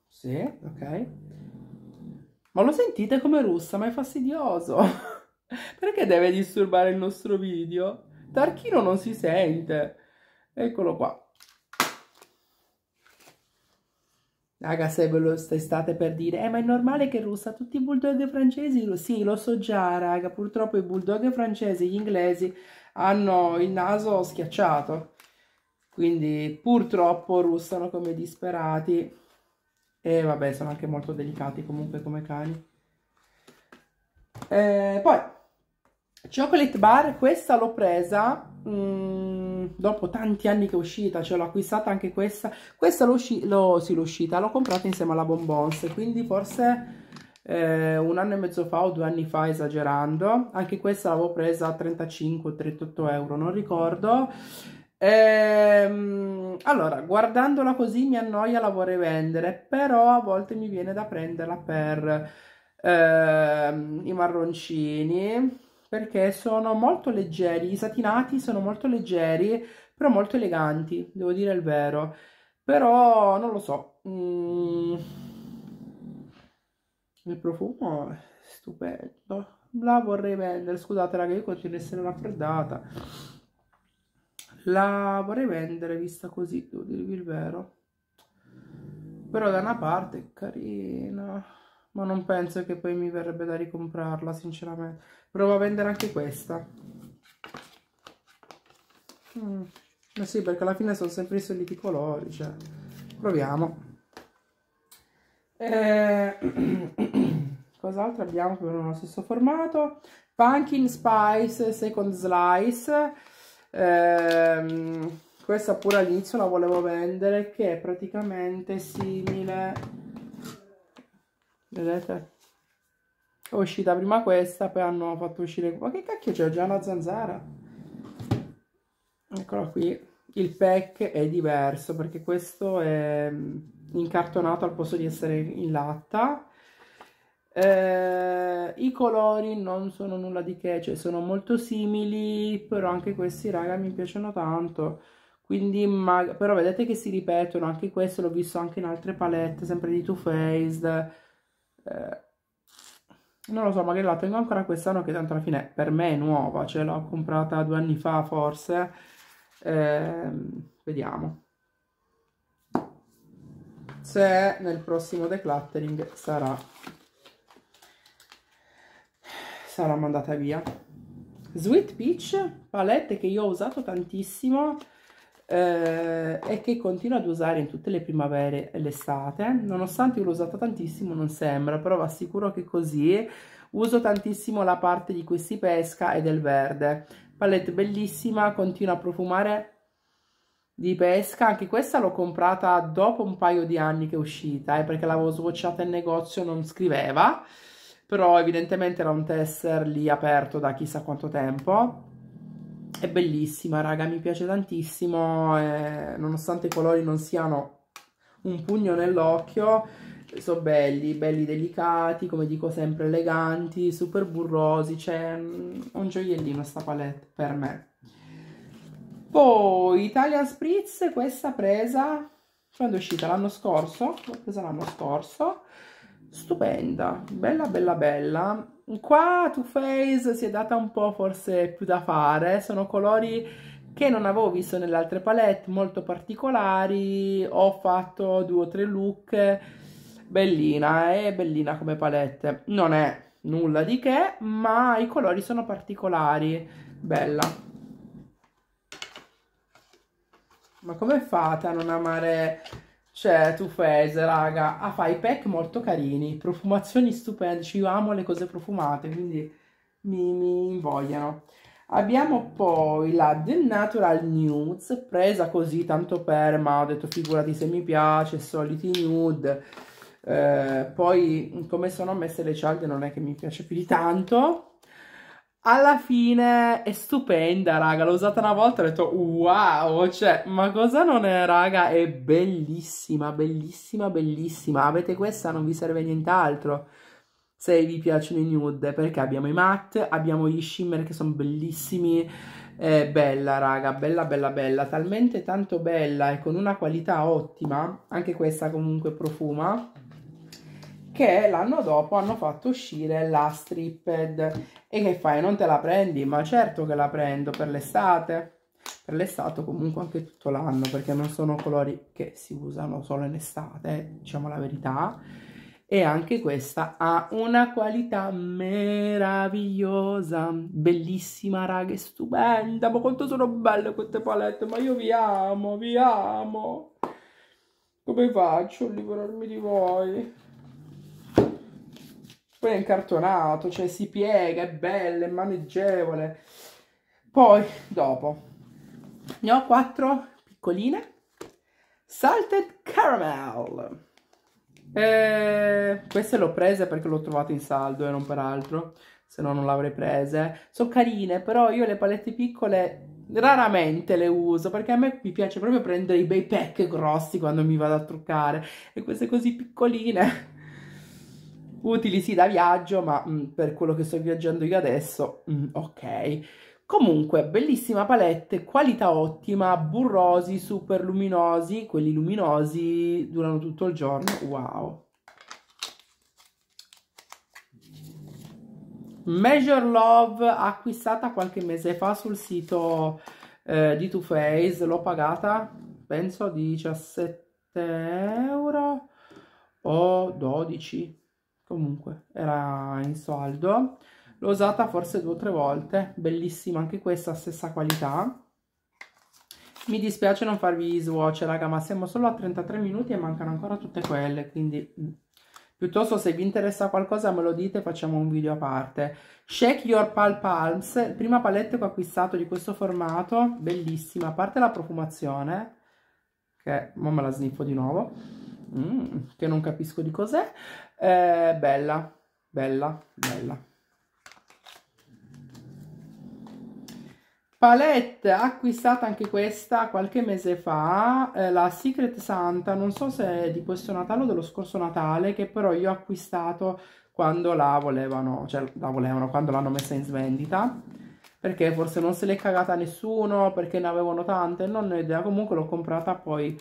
Sì, ok. Ma lo sentite come russa? Ma è fastidioso. Perché deve disturbare il nostro video? Tarchino non si sente. Eccolo qua. Raga, se ve lo state per dire, eh, ma è normale che russa tutti i bulldog francesi? Sì, lo so già, raga, purtroppo i bulldog francesi, gli inglesi, hanno il naso schiacciato. Quindi purtroppo russano come disperati. E vabbè, sono anche molto delicati comunque come cani. E eh, poi, chocolate bar, questa l'ho presa Mm, dopo tanti anni che è uscita, cioè l'ho acquistata anche questa, questa l'ho sì, uscita, l'ho comprata insieme alla Bonbons, quindi forse eh, un anno e mezzo fa o due anni fa esagerando, anche questa l'avevo presa a 35-38 euro, non ricordo, Ehm, allora, guardandola così mi annoia, la vorrei vendere, però a volte mi viene da prenderla per ehm, i marroncini perché sono molto leggeri, i satinati sono molto leggeri, però molto eleganti, devo dire il vero. Però non lo so. Mm. Il profumo è stupendo. La vorrei vendere, scusate raga, io continuo a essere raffreddata. La vorrei vendere vista così, devo dirvi il vero. Però da una parte è carina, ma non penso che poi mi verrebbe da ricomprarla, sinceramente provo a vendere anche questa mm. ma eh sì perché alla fine sono sempre i soliti colori cioè. proviamo eh... cos'altro abbiamo più o lo stesso formato pumpkin spice second slice eh, questa pure all'inizio la volevo vendere che è praticamente simile vedete è uscita prima questa, poi hanno fatto uscire... Ma che cacchio c'è? Già una zanzara? Eccola qui. Il pack è diverso perché questo è mm, incartonato al posto di essere in latta. Eh, I colori non sono nulla di che, cioè sono molto simili, però anche questi raga mi piacciono tanto. Quindi, ma... però vedete che si ripetono, anche questo l'ho visto anche in altre palette, sempre di Too Faced. Eh, non lo so, magari la tengo ancora quest'anno che tanto alla fine per me è nuova, cioè l'ho comprata due anni fa forse. Eh, vediamo se nel prossimo decluttering sarà, sarà mandata via. Sweet Peach, palette che io ho usato tantissimo eh, e che continuo ad usare in tutte le primavere e l'estate nonostante io l'ho usata tantissimo non sembra però vi assicuro che così uso tantissimo la parte di questi pesca e del verde palette bellissima continua a profumare di pesca anche questa l'ho comprata dopo un paio di anni che è uscita eh, perché l'avevo sbocciata in negozio non scriveva però evidentemente era un tester lì aperto da chissà quanto tempo è bellissima raga mi piace tantissimo eh, nonostante i colori non siano un pugno nell'occhio sono belli, belli delicati come dico sempre eleganti super burrosi c'è mm, un gioiellino sta palette per me poi Italian Spritz questa presa quando è uscita l'anno scorso l'ho presa l'anno scorso stupenda bella bella bella Qua Too Faced si è data un po' forse più da fare, sono colori che non avevo visto nelle altre palette, molto particolari, ho fatto due o tre look, bellina, è eh, bellina come palette, non è nulla di che, ma i colori sono particolari, bella. Ma come fate a non amare cioè, tu Face, raga, ah, fai pack molto carini, profumazioni stupende, ci cioè, amo le cose profumate, quindi mi, mi invogliano. Abbiamo poi la The Natural Nudes, presa così tanto per, ma ho detto figurati se mi piace, soliti nude. Eh, poi come sono messe le cialde non è che mi piace più di tanto alla fine è stupenda, raga. L'ho usata una volta e ho detto wow, cioè, ma cosa non è, raga? È bellissima, bellissima, bellissima. Avete questa, non vi serve nient'altro. Se vi piacciono i nude, perché abbiamo i matte, abbiamo gli shimmer che sono bellissimi. È bella, raga, bella, bella, bella. Talmente tanto bella e con una qualità ottima. Anche questa comunque profuma che l'anno dopo hanno fatto uscire la stripped e che fai non te la prendi ma certo che la prendo per l'estate per l'estate comunque anche tutto l'anno perché non sono colori che si usano solo in estate eh, diciamo la verità e anche questa ha una qualità meravigliosa bellissima raga è stupenda ma quanto sono belle queste palette ma io vi amo vi amo come faccio a liberarmi di voi poi è incartonato, cioè si piega, è bello, è maneggevole. Poi, dopo, ne ho quattro piccoline. Salted Caramel. Eh, queste l'ho prese perché l'ho trovate in saldo e non per altro, se no non l'avrei prese. Sono carine, però io le palette piccole raramente le uso perché a me mi piace proprio prendere i bei pack grossi quando mi vado a truccare e queste così piccoline utili sì da viaggio, ma mh, mm, per quello che sto viaggiando io adesso, mh, mm, ok. Comunque, bellissima palette, qualità ottima, burrosi, super luminosi, quelli luminosi durano tutto il giorno, wow. Measure Love acquistata qualche mese fa sul sito eh, di Too Faced, l'ho pagata penso 17 euro o 12 comunque era in soldo l'ho usata forse due o tre volte bellissima anche questa stessa qualità mi dispiace non farvi swatch raga ma siamo solo a 33 minuti e mancano ancora tutte quelle quindi mm. piuttosto se vi interessa qualcosa me lo dite facciamo un video a parte Shake Your Pal Palms prima palette che ho acquistato di questo formato bellissima a parte la profumazione che ora me la sniffo di nuovo mm, che non capisco di cos'è eh, bella, bella, bella. Palette acquistata anche questa qualche mese fa, eh, la Secret Santa, non so se è di questo Natale o dello scorso Natale, che però io ho acquistato quando la volevano, cioè la volevano, quando l'hanno messa in svendita, perché forse non se l'è cagata nessuno, perché ne avevano tante, non ho idea, comunque l'ho comprata poi...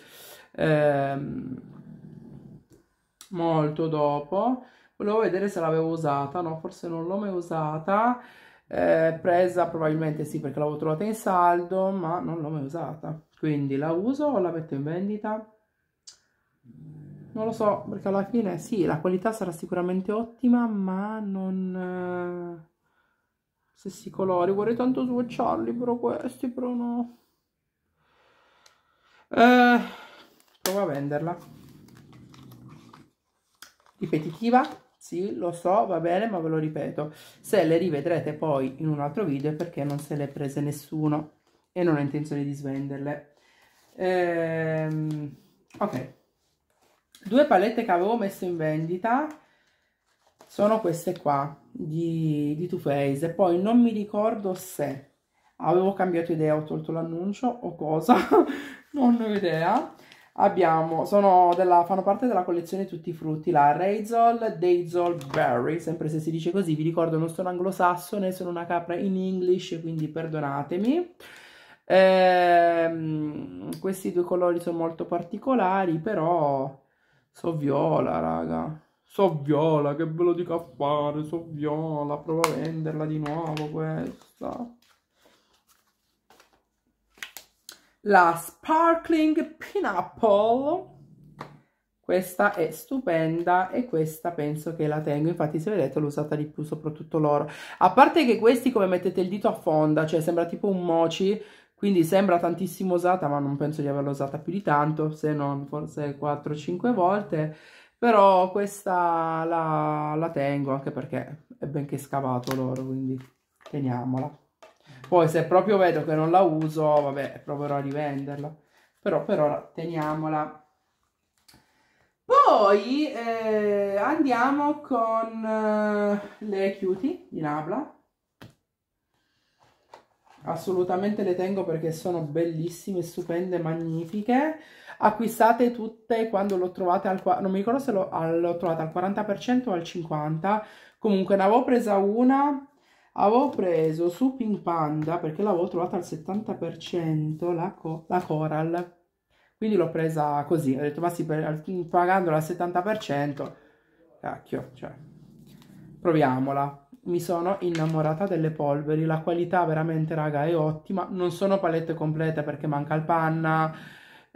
Ehm, molto dopo. Volevo vedere se l'avevo usata, no, forse non l'ho mai usata. Eh, presa probabilmente sì perché l'avevo trovata in saldo, ma non l'ho mai usata. Quindi la uso o la metto in vendita? Non lo so, perché alla fine sì, la qualità sarà sicuramente ottima, ma non... Eh, stessi colori, vorrei tanto swatcharli, però questi, però no. Eh, provo a venderla ripetitiva? Sì, lo so, va bene, ma ve lo ripeto. Se le rivedrete poi in un altro video è perché non se le è prese nessuno e non ho intenzione di svenderle. Ehm, ok. Due palette che avevo messo in vendita sono queste qua di, di Too Faced. E poi non mi ricordo se avevo cambiato idea, ho tolto l'annuncio o cosa, non ho idea abbiamo, sono della, fanno parte della collezione tutti i frutti, la Raisol Daisol Berry, sempre se si dice così, vi ricordo non sono anglosassone, sono una capra in English, quindi perdonatemi. Ehm, questi due colori sono molto particolari, però so viola, raga. So viola, che ve lo dico a fare, so viola, provo a venderla di nuovo questa. la Sparkling Pineapple. Questa è stupenda e questa penso che la tengo, infatti se vedete l'ho usata di più, soprattutto loro. A parte che questi come mettete il dito affonda, cioè sembra tipo un mochi, quindi sembra tantissimo usata, ma non penso di averla usata più di tanto, se non forse 4-5 volte. Però questa la, la tengo anche perché è benché scavato loro, quindi teniamola. Poi se proprio vedo che non la uso, vabbè, proverò a rivenderla. Però per ora teniamola. Poi eh, andiamo con eh, le Cutie di Nabla. Assolutamente le tengo perché sono bellissime, stupende, magnifiche. Acquistate tutte quando l'ho trovata al... Non mi ricordo se l'ho trovata al 40% o al 50%. Comunque ne avevo presa una avevo preso su Pink Panda perché l'avevo trovata al 70% la, co la Coral quindi l'ho presa così ho detto ma sì per, pagandola al 70% cacchio cioè proviamola mi sono innamorata delle polveri, la qualità veramente raga è ottima, non sono palette complete perché manca il panna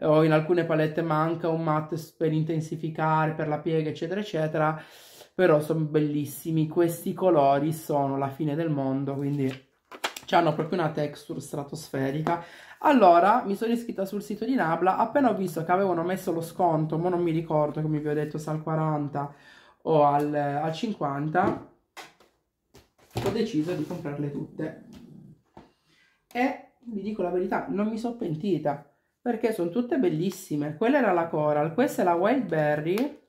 o in alcune palette manca un matte per intensificare, per la piega eccetera eccetera, però sono bellissimi, questi colori sono la fine del mondo, quindi hanno proprio una texture stratosferica. Allora, mi sono iscritta sul sito di Nabla, appena ho visto che avevano messo lo sconto, ma non mi ricordo come vi ho detto se al 40 o al, al 50, ho deciso di comprarle tutte. E vi dico la verità, non mi sono pentita, perché sono tutte bellissime. Quella era la Coral, questa è la Wildberry,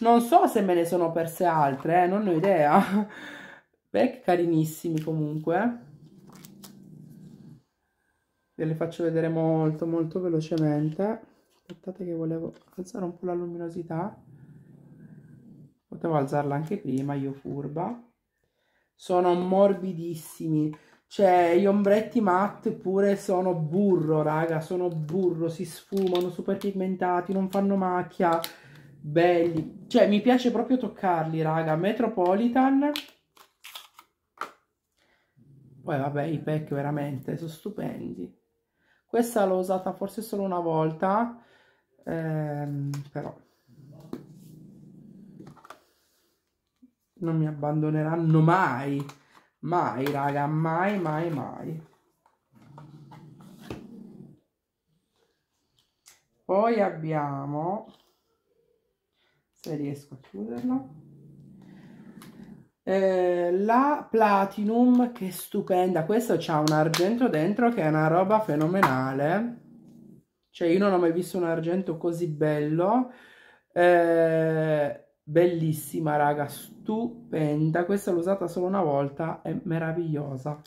non so se me ne sono perse altre eh, non ho idea Beh, carinissimi comunque ve le faccio vedere molto molto velocemente aspettate che volevo alzare un po' la luminosità potevo alzarla anche prima io furba sono morbidissimi cioè gli ombretti matte pure sono burro raga sono burro si sfumano super pigmentati non fanno macchia belli. Cioè, mi piace proprio toccarli, raga. Metropolitan. Poi vabbè, i pack veramente sono stupendi. Questa l'ho usata forse solo una volta, ehm, però non mi abbandoneranno mai, mai raga, mai, mai, mai. Poi abbiamo se riesco a chiuderlo eh, la platinum che stupenda questo c'ha un argento dentro che è una roba fenomenale cioè io non ho mai visto un argento così bello eh, bellissima raga stupenda questa l'ho usata solo una volta è meravigliosa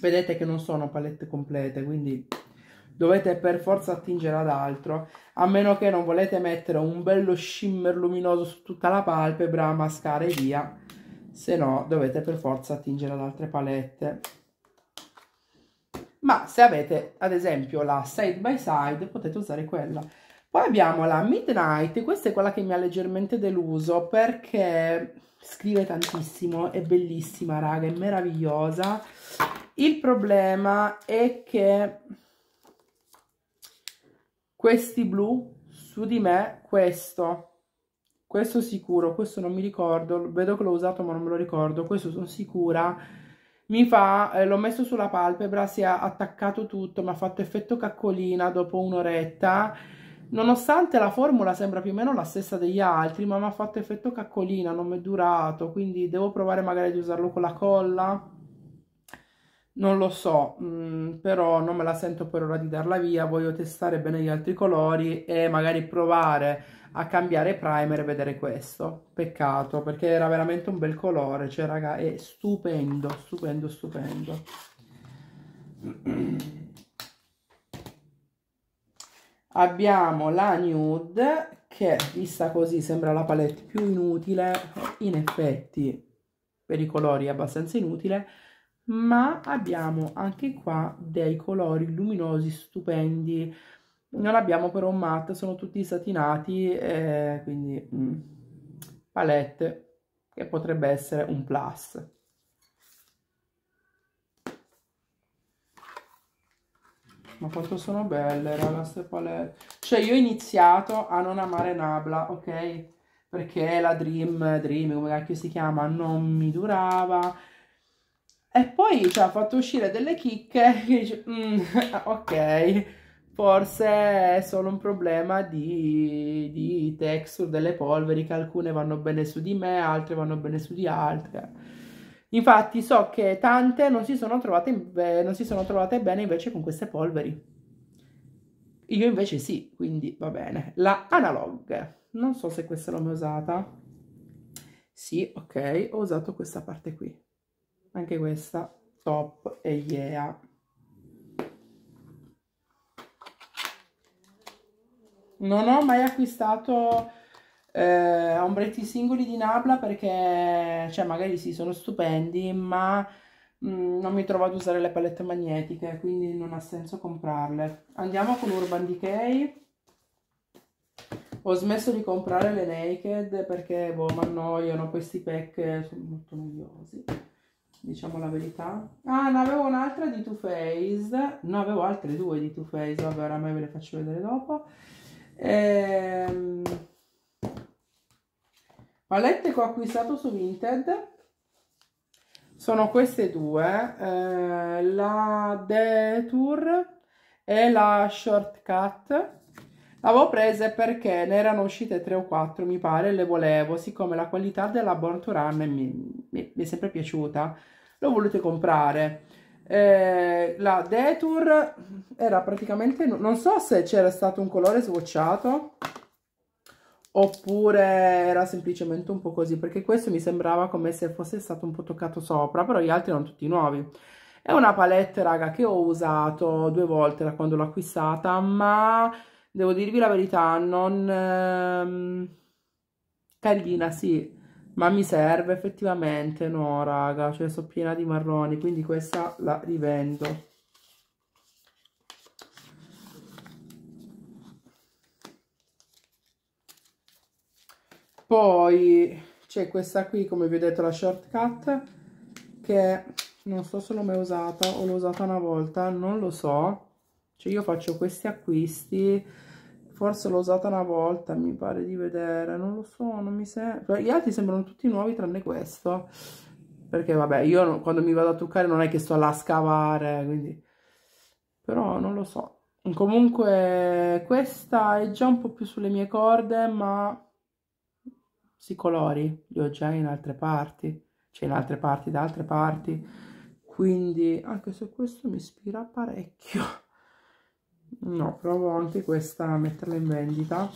vedete che non sono palette complete quindi dovete per forza attingere ad altro, a meno che non volete mettere un bello shimmer luminoso su tutta la palpebra, mascara e via, se no dovete per forza attingere ad altre palette. Ma se avete ad esempio la side by side potete usare quella. Poi abbiamo la Midnight, questa è quella che mi ha leggermente deluso perché scrive tantissimo, è bellissima raga, è meravigliosa. Il problema è che questi blu, su di me questo. Questo sicuro, questo non mi ricordo, vedo che l'ho usato ma non me lo ricordo, questo sono sicura. Mi fa, eh, l'ho messo sulla palpebra, si è attaccato tutto, mi ha fatto effetto caccolina dopo un'oretta. Nonostante la formula sembra più o meno la stessa degli altri, ma mi ha fatto effetto caccolina, non mi è durato, quindi devo provare magari di usarlo con la colla non lo so, mh, mm, però non me la sento per ora di darla via, voglio testare bene gli altri colori e magari provare a cambiare primer e vedere questo. Peccato, perché era veramente un bel colore, cioè raga, è stupendo, stupendo, stupendo. Abbiamo la nude, che vista così sembra la palette più inutile, in effetti per i colori è abbastanza inutile, ma abbiamo anche qua dei colori luminosi stupendi non abbiamo però un matte sono tutti satinati eh, quindi mm, palette che potrebbe essere un plus ma quanto sono belle ragazze queste palette cioè io ho iniziato a non amare Nabla ok perché la Dream Dream come cacchio si chiama non mi durava e poi ci cioè, ha fatto uscire delle chicche che dice, mm, ok, forse è solo un problema di, di texture delle polveri, che alcune vanno bene su di me, altre vanno bene su di altre. Infatti so che tante non si sono trovate, non si sono trovate bene invece con queste polveri. Io invece sì, quindi va bene. La analog, non so se questa l'ho mai usata. Sì, ok, ho usato questa parte qui anche questa top e yeah non ho mai acquistato eh, ombretti singoli di Nabla perché cioè magari sì sono stupendi ma mh, mm, non mi trovo ad usare le palette magnetiche quindi non ha senso comprarle andiamo con Urban Decay ho smesso di comprare le Naked perché boh, mi annoiano questi pack sono molto noiosi diciamo la verità. Ah, ne avevo un'altra di Too Faced, no, avevo altre due di Too Faced, vabbè, oramai ve le faccio vedere dopo. Ehm... Palette che ho acquistato su Vinted sono queste due, eh, la Detour e la Shortcut L'avevo prese perché ne erano uscite 3 o 4, mi pare, e le volevo, siccome la qualità della Born to Run mi, mi, mi è sempre piaciuta, l'ho voluto comprare. Eh, la Detour era praticamente, non so se c'era stato un colore swatchato oppure era semplicemente un po' così, perché questo mi sembrava come se fosse stato un po' toccato sopra, però gli altri erano tutti nuovi. È una palette, raga, che ho usato due volte da quando l'ho acquistata, ma devo dirvi la verità, non... Ehm, carina, sì, ma mi serve effettivamente, no raga, cioè sono piena di marroni, quindi questa la rivendo. Poi c'è questa qui, come vi ho detto, la shortcut, che non so se l'ho mai usata o l'ho usata una volta, non lo so cioè io faccio questi acquisti forse l'ho usata una volta mi pare di vedere non lo so non mi sembra cioè, gli altri sembrano tutti nuovi tranne questo perché vabbè io non, quando mi vado a truccare non è che sto là a scavare quindi però non lo so comunque questa è già un po' più sulle mie corde ma si colori li ho già in altre parti cioè in altre parti da altre parti quindi anche se questo mi ispira parecchio no provo anche questa a metterla in vendita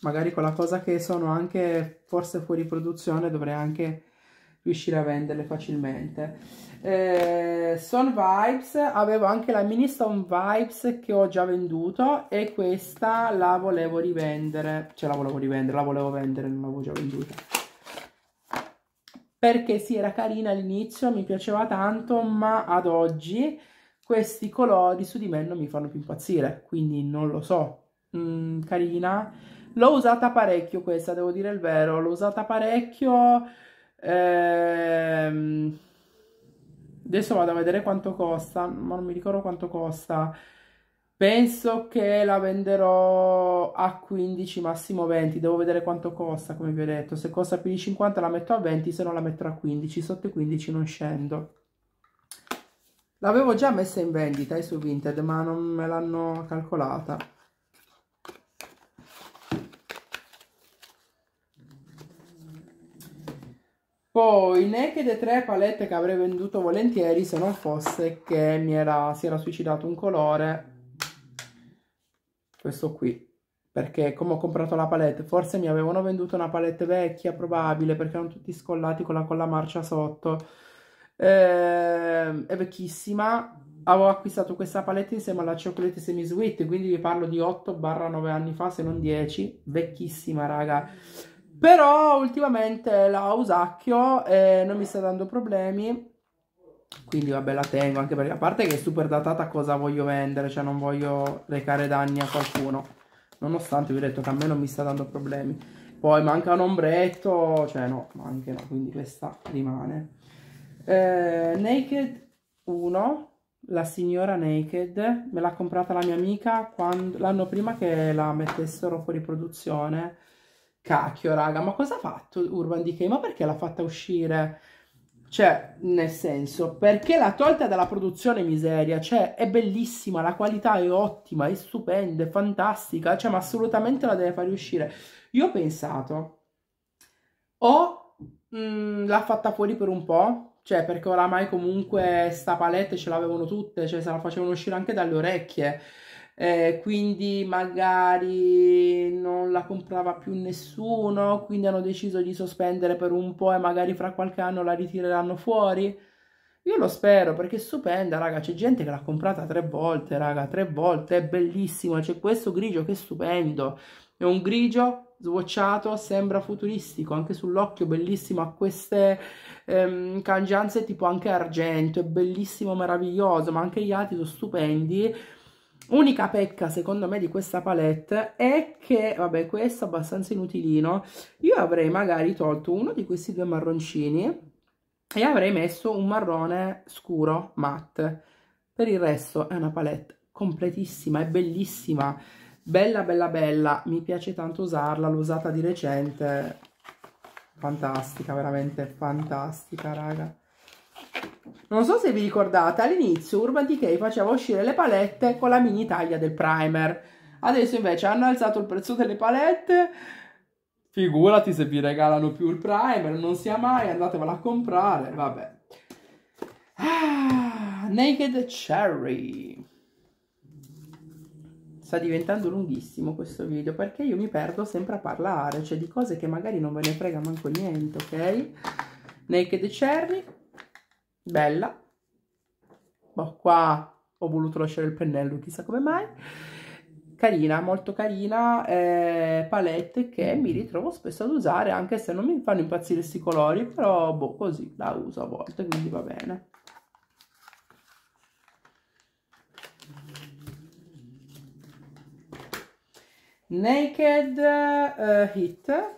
magari con la cosa che sono anche forse fuori produzione dovrei anche riuscire a venderle facilmente eh, Stone Vibes avevo anche la mini Stone Vibes che ho già venduto e questa la volevo rivendere cioè la volevo rivendere, la volevo vendere, non l'avevo già venduta perché sì era carina all'inizio, mi piaceva tanto ma ad oggi questi colori su di me non mi fanno più impazzire, quindi non lo so. Mm, carina, l'ho usata parecchio questa, devo dire il vero, l'ho usata parecchio. Ehm... Adesso vado a vedere quanto costa, ma non mi ricordo quanto costa. Penso che la venderò a 15, massimo 20. Devo vedere quanto costa, come vi ho detto. Se costa più di 50 la metto a 20, se no la metterò a 15. Sotto i 15 non scendo. L'avevo già messa in vendita eh, su Vinted, ma non me l'hanno calcolata. Poi Naked 3 palette che avrei venduto volentieri se non fosse che mi era, si era suicidato un colore, questo qui, perché come ho comprato la palette, forse mi avevano venduto una palette vecchia, probabile, perché erano tutti scollati con la colla marcia sotto, eh, è vecchissima avevo acquistato questa palette insieme alla Chocolate Semi Sweet, quindi vi parlo di 8-9 anni fa, se non 10, vecchissima raga. Però ultimamente la usacchio e non mi sta dando problemi, quindi vabbè la tengo anche perché a parte che è super datata cosa voglio vendere, cioè non voglio recare danni a qualcuno, nonostante vi ho detto che a me non mi sta dando problemi. Poi manca un ombretto, cioè no, ma anche no, quindi questa rimane eh, Naked 1 la signora Naked me l'ha comprata la mia amica l'anno prima che la mettessero fuori produzione cacchio raga ma cosa ha fatto Urban Decay ma perché l'ha fatta uscire cioè nel senso perché l'ha tolta dalla produzione miseria cioè è bellissima la qualità è ottima è stupenda è fantastica cioè ma assolutamente la deve fare uscire io ho pensato o mm, l'ha fatta fuori per un po' Cioè, perché oramai comunque sta palette ce l'avevano tutte, cioè se la facevano uscire anche dalle orecchie. Eh, quindi magari non la comprava più nessuno, quindi hanno deciso di sospendere per un po' e magari fra qualche anno la ritireranno fuori. Io lo spero perché è stupenda, raga, c'è gente che l'ha comprata tre volte, raga, tre volte, è bellissima, c'è questo grigio che è stupendo, è un grigio swatchato sembra futuristico anche sull'occhio bellissimo ha queste ehm, cangianze tipo anche argento è bellissimo meraviglioso ma anche gli altri sono stupendi unica pecca secondo me di questa palette è che vabbè questo è abbastanza inutilino io avrei magari tolto uno di questi due marroncini e avrei messo un marrone scuro matte per il resto è una palette completissima è bellissima bella bella bella mi piace tanto usarla l'ho usata di recente fantastica veramente fantastica raga non so se vi ricordate all'inizio Urban Decay faceva uscire le palette con la mini taglia del primer adesso invece hanno alzato il prezzo delle palette figurati se vi regalano più il primer non sia mai andatevela a comprare vabbè ah, Naked Cherry sta diventando lunghissimo questo video perché io mi perdo sempre a parlare, cioè di cose che magari non ve ne frega manco niente, ok? Naked Cherry, bella. Boh, qua ho voluto lasciare il pennello, chissà come mai. Carina, molto carina, eh, palette che mi ritrovo spesso ad usare anche se non mi fanno impazzire questi colori, però boh, così la uso a volte, quindi va bene. Naked uh, Hit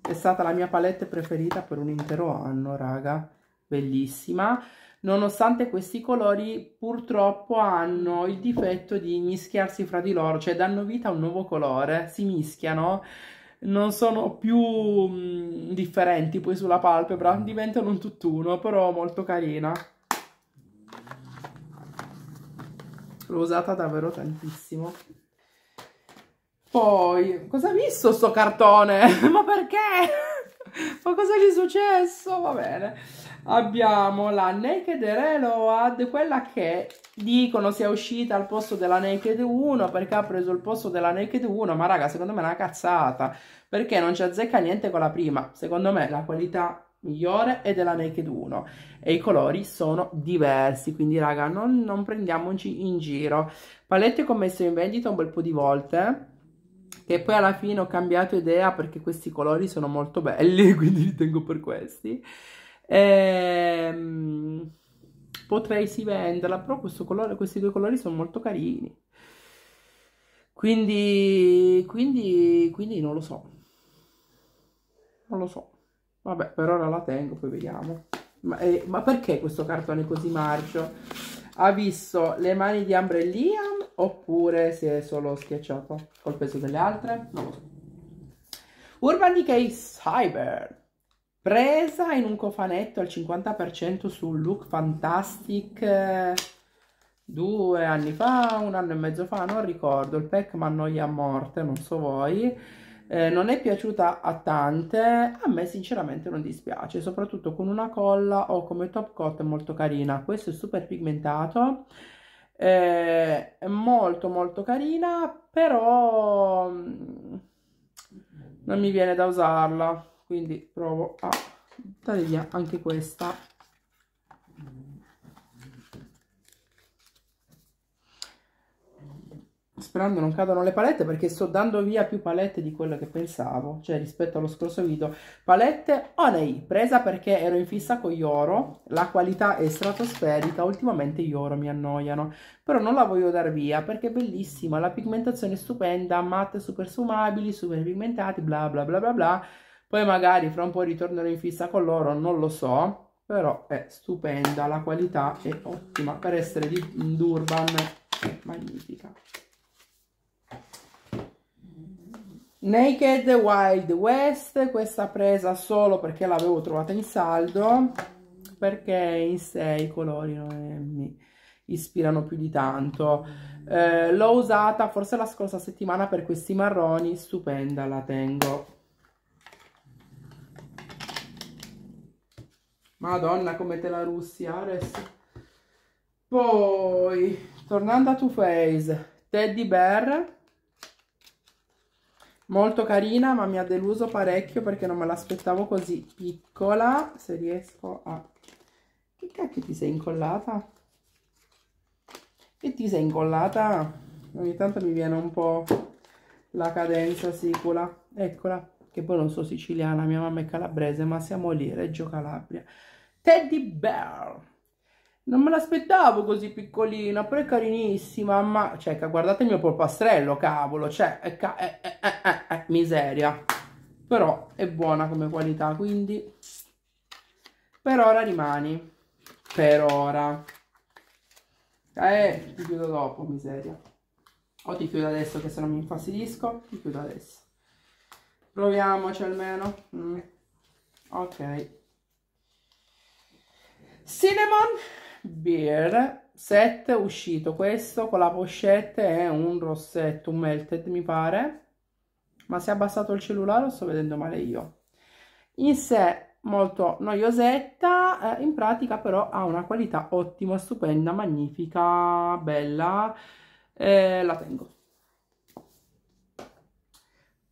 è stata la mia palette preferita per un intero anno raga bellissima nonostante questi colori purtroppo hanno il difetto di mischiarsi fra di loro cioè danno vita a un nuovo colore si mischiano non sono più mh, mm, differenti poi sulla palpebra diventano un tutt'uno però molto carina l'ho usata davvero tantissimo poi, cosa ha visto sto cartone? Ma perché? Ma cosa gli è successo? Va bene. Abbiamo la Naked Reload, quella che dicono sia uscita al posto della Naked 1 perché ha preso il posto della Naked 1, ma raga, secondo me è una cazzata, perché non ci azzecca niente con la prima. Secondo me la qualità migliore è della Naked 1 e i colori sono diversi quindi raga non, non prendiamoci in giro palette che ho messo in vendita un bel po' di volte che poi alla fine ho cambiato idea perché questi colori sono molto belli, quindi li tengo per questi. Ehm, potrei sì venderla, però colore, questi due colori sono molto carini. Quindi, quindi, quindi non lo so. Non lo so. Vabbè, per ora la tengo, poi vediamo. Ma, eh, ma perché questo cartone così marcio? Ha visto le mani di Umbrelliam oppure si è solo schiacciato col peso delle altre, non lo so. Urban Decay Cyber, presa in un cofanetto al 50% su Look Fantastic eh, due anni fa, un anno e mezzo fa, non ricordo, il pack mi annoia a morte, non so voi. Eh, non è piaciuta a tante, a me sinceramente non dispiace, soprattutto con una colla o come top coat molto carina. Questo è super pigmentato, eh, è molto molto carina, però mm, non mi viene da usarla, quindi provo a buttare via anche questa. sperando non cadano le palette perché sto dando via più palette di quello che pensavo cioè rispetto allo scorso video palette Onei presa perché ero in fissa con gli oro la qualità è stratosferica ultimamente gli oro mi annoiano però non la voglio dar via perché è bellissima la pigmentazione è stupenda matte super sfumabili super pigmentati bla bla bla bla bla poi magari fra un po' ritornerò in fissa con loro non lo so però è stupenda, la qualità è ottima, per essere di Durban è magnifica. Naked Wild West, questa presa solo perché l'avevo trovata in saldo, perché in sé i colori non mi ispirano più di tanto. Eh, L'ho usata forse la scorsa settimana per questi marroni, stupenda, la tengo. Madonna, come te la russi adesso. Poi, tornando a Too Faced, Teddy Bear molto carina ma mi ha deluso parecchio perché non me l'aspettavo così piccola se riesco a che cacchio ti sei incollata che ti sei incollata ogni tanto mi viene un po' la cadenza sicula eccola che poi non sono siciliana mia mamma è calabrese ma siamo lì Reggio Calabria Teddy Bear non me l'aspettavo così piccolina, però è carinissima, ma... Cioè, guardate il mio polpastrello, cavolo, cioè, è ca... è, è, è, miseria. Però è buona come qualità, quindi... Per ora rimani. Per ora. Eh, ti chiudo dopo, miseria. O ti chiudo adesso, che se non mi infastidisco, ti chiudo adesso. Proviamoci almeno. Mm. Ok. Cinnamon Beer 7 uscito questo con la pochette è un rossetto un melted mi pare ma si è abbassato il cellulare lo sto vedendo male io in sé molto noiosetta eh, in pratica però ha una qualità ottima stupenda magnifica bella eh, la tengo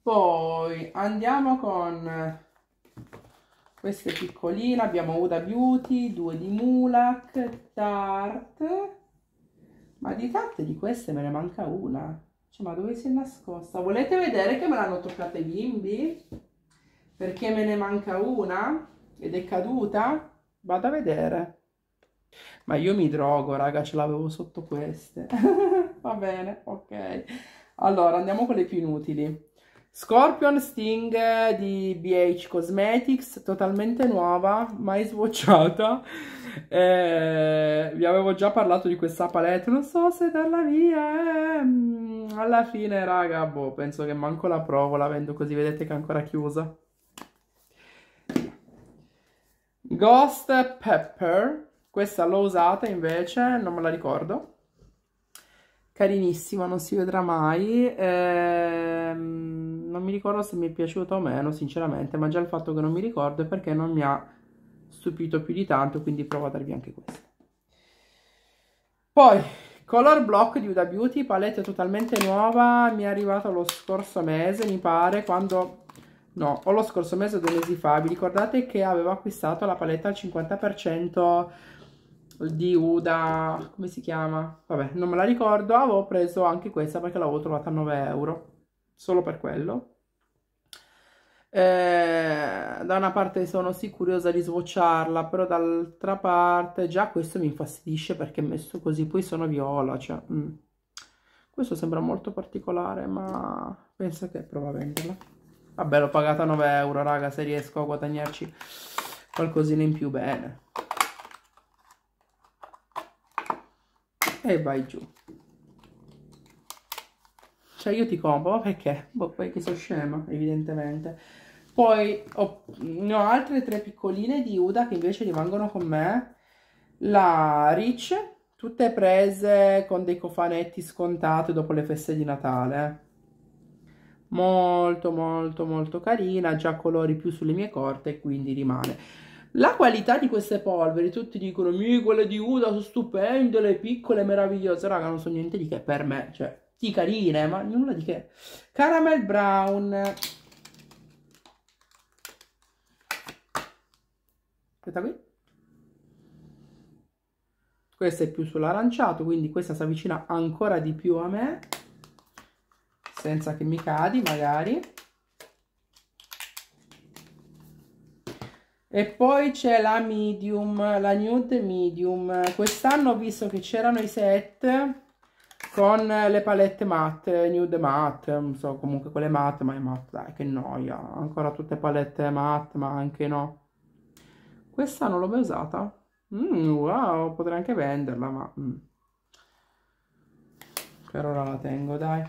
poi andiamo con questa è piccolina, abbiamo Oda Beauty, due di Mulak, Tarte, ma di tante di queste me ne manca una, cioè ma dove si è nascosta? Volete vedere che me l'hanno toccata i bimbi? Perché me ne manca una ed è caduta? Vado a vedere. Ma io mi drogo, raga, ce l'avevo sotto queste. Va bene, ok. Allora, andiamo con le più inutili. Scorpion Sting di BH Cosmetics, totalmente nuova, mai sbocciata. Eh, vi avevo già parlato di questa palette, non so se darla via. Eh. Mm, alla fine, raga, boh, penso che manco la provo, la vendo così, vedete che è ancora chiusa. Ghost Pepper, questa l'ho usata invece, non me la ricordo carinissima, non si vedrà mai, ehm, non mi ricordo se mi è piaciuto o meno sinceramente, ma già il fatto che non mi ricordo è perché non mi ha stupito più di tanto, quindi provo a darvi anche questo. Poi, Color Block di Uda Beauty, palette totalmente nuova, mi è arrivata lo scorso mese, mi pare, quando... No, o lo scorso mese o due mesi fa, vi ricordate che avevo acquistato la palette al 50% di Uda, come si chiama? Vabbè, non me la ricordo, avevo preso anche questa perché l'avevo trovata a 9 euro, solo per quello. Eh, da una parte sono sì curiosa di swatcharla, però dall'altra parte già questo mi infastidisce perché è messo così, poi sono viola, cioè... Mm. Questo sembra molto particolare, ma penso che prova a venderla. Vabbè, l'ho pagata 9 euro, raga, se riesco a guadagnarci qualcosina in più, bene. e vai giù. Cioè io ti compro, perché? Boh, perché sono scema, evidentemente. Poi ho, ne ho altre tre piccoline di Uda che invece rimangono con me. La Rich, tutte prese con dei cofanetti scontati dopo le feste di Natale. Molto molto molto carina, già colori più sulle mie corte, quindi rimane. La qualità di queste polveri, tutti dicono, mi quelle di Uda sono stupende, le piccole, meravigliose, raga, non so niente di che per me, cioè, di carine, ma nulla di che. Caramel brown. Aspetta qui. Questa è più sull'aranciato, quindi questa si avvicina ancora di più a me, senza che mi cadi magari. e poi c'è la medium la nude medium quest'anno ho visto che c'erano i set con le palette matte nude matte non so comunque quelle matte ma è matte dai che noia ancora tutte palette matte ma anche no questa non l'ho mai usata mm, wow potrei anche venderla ma mm. per ora la tengo dai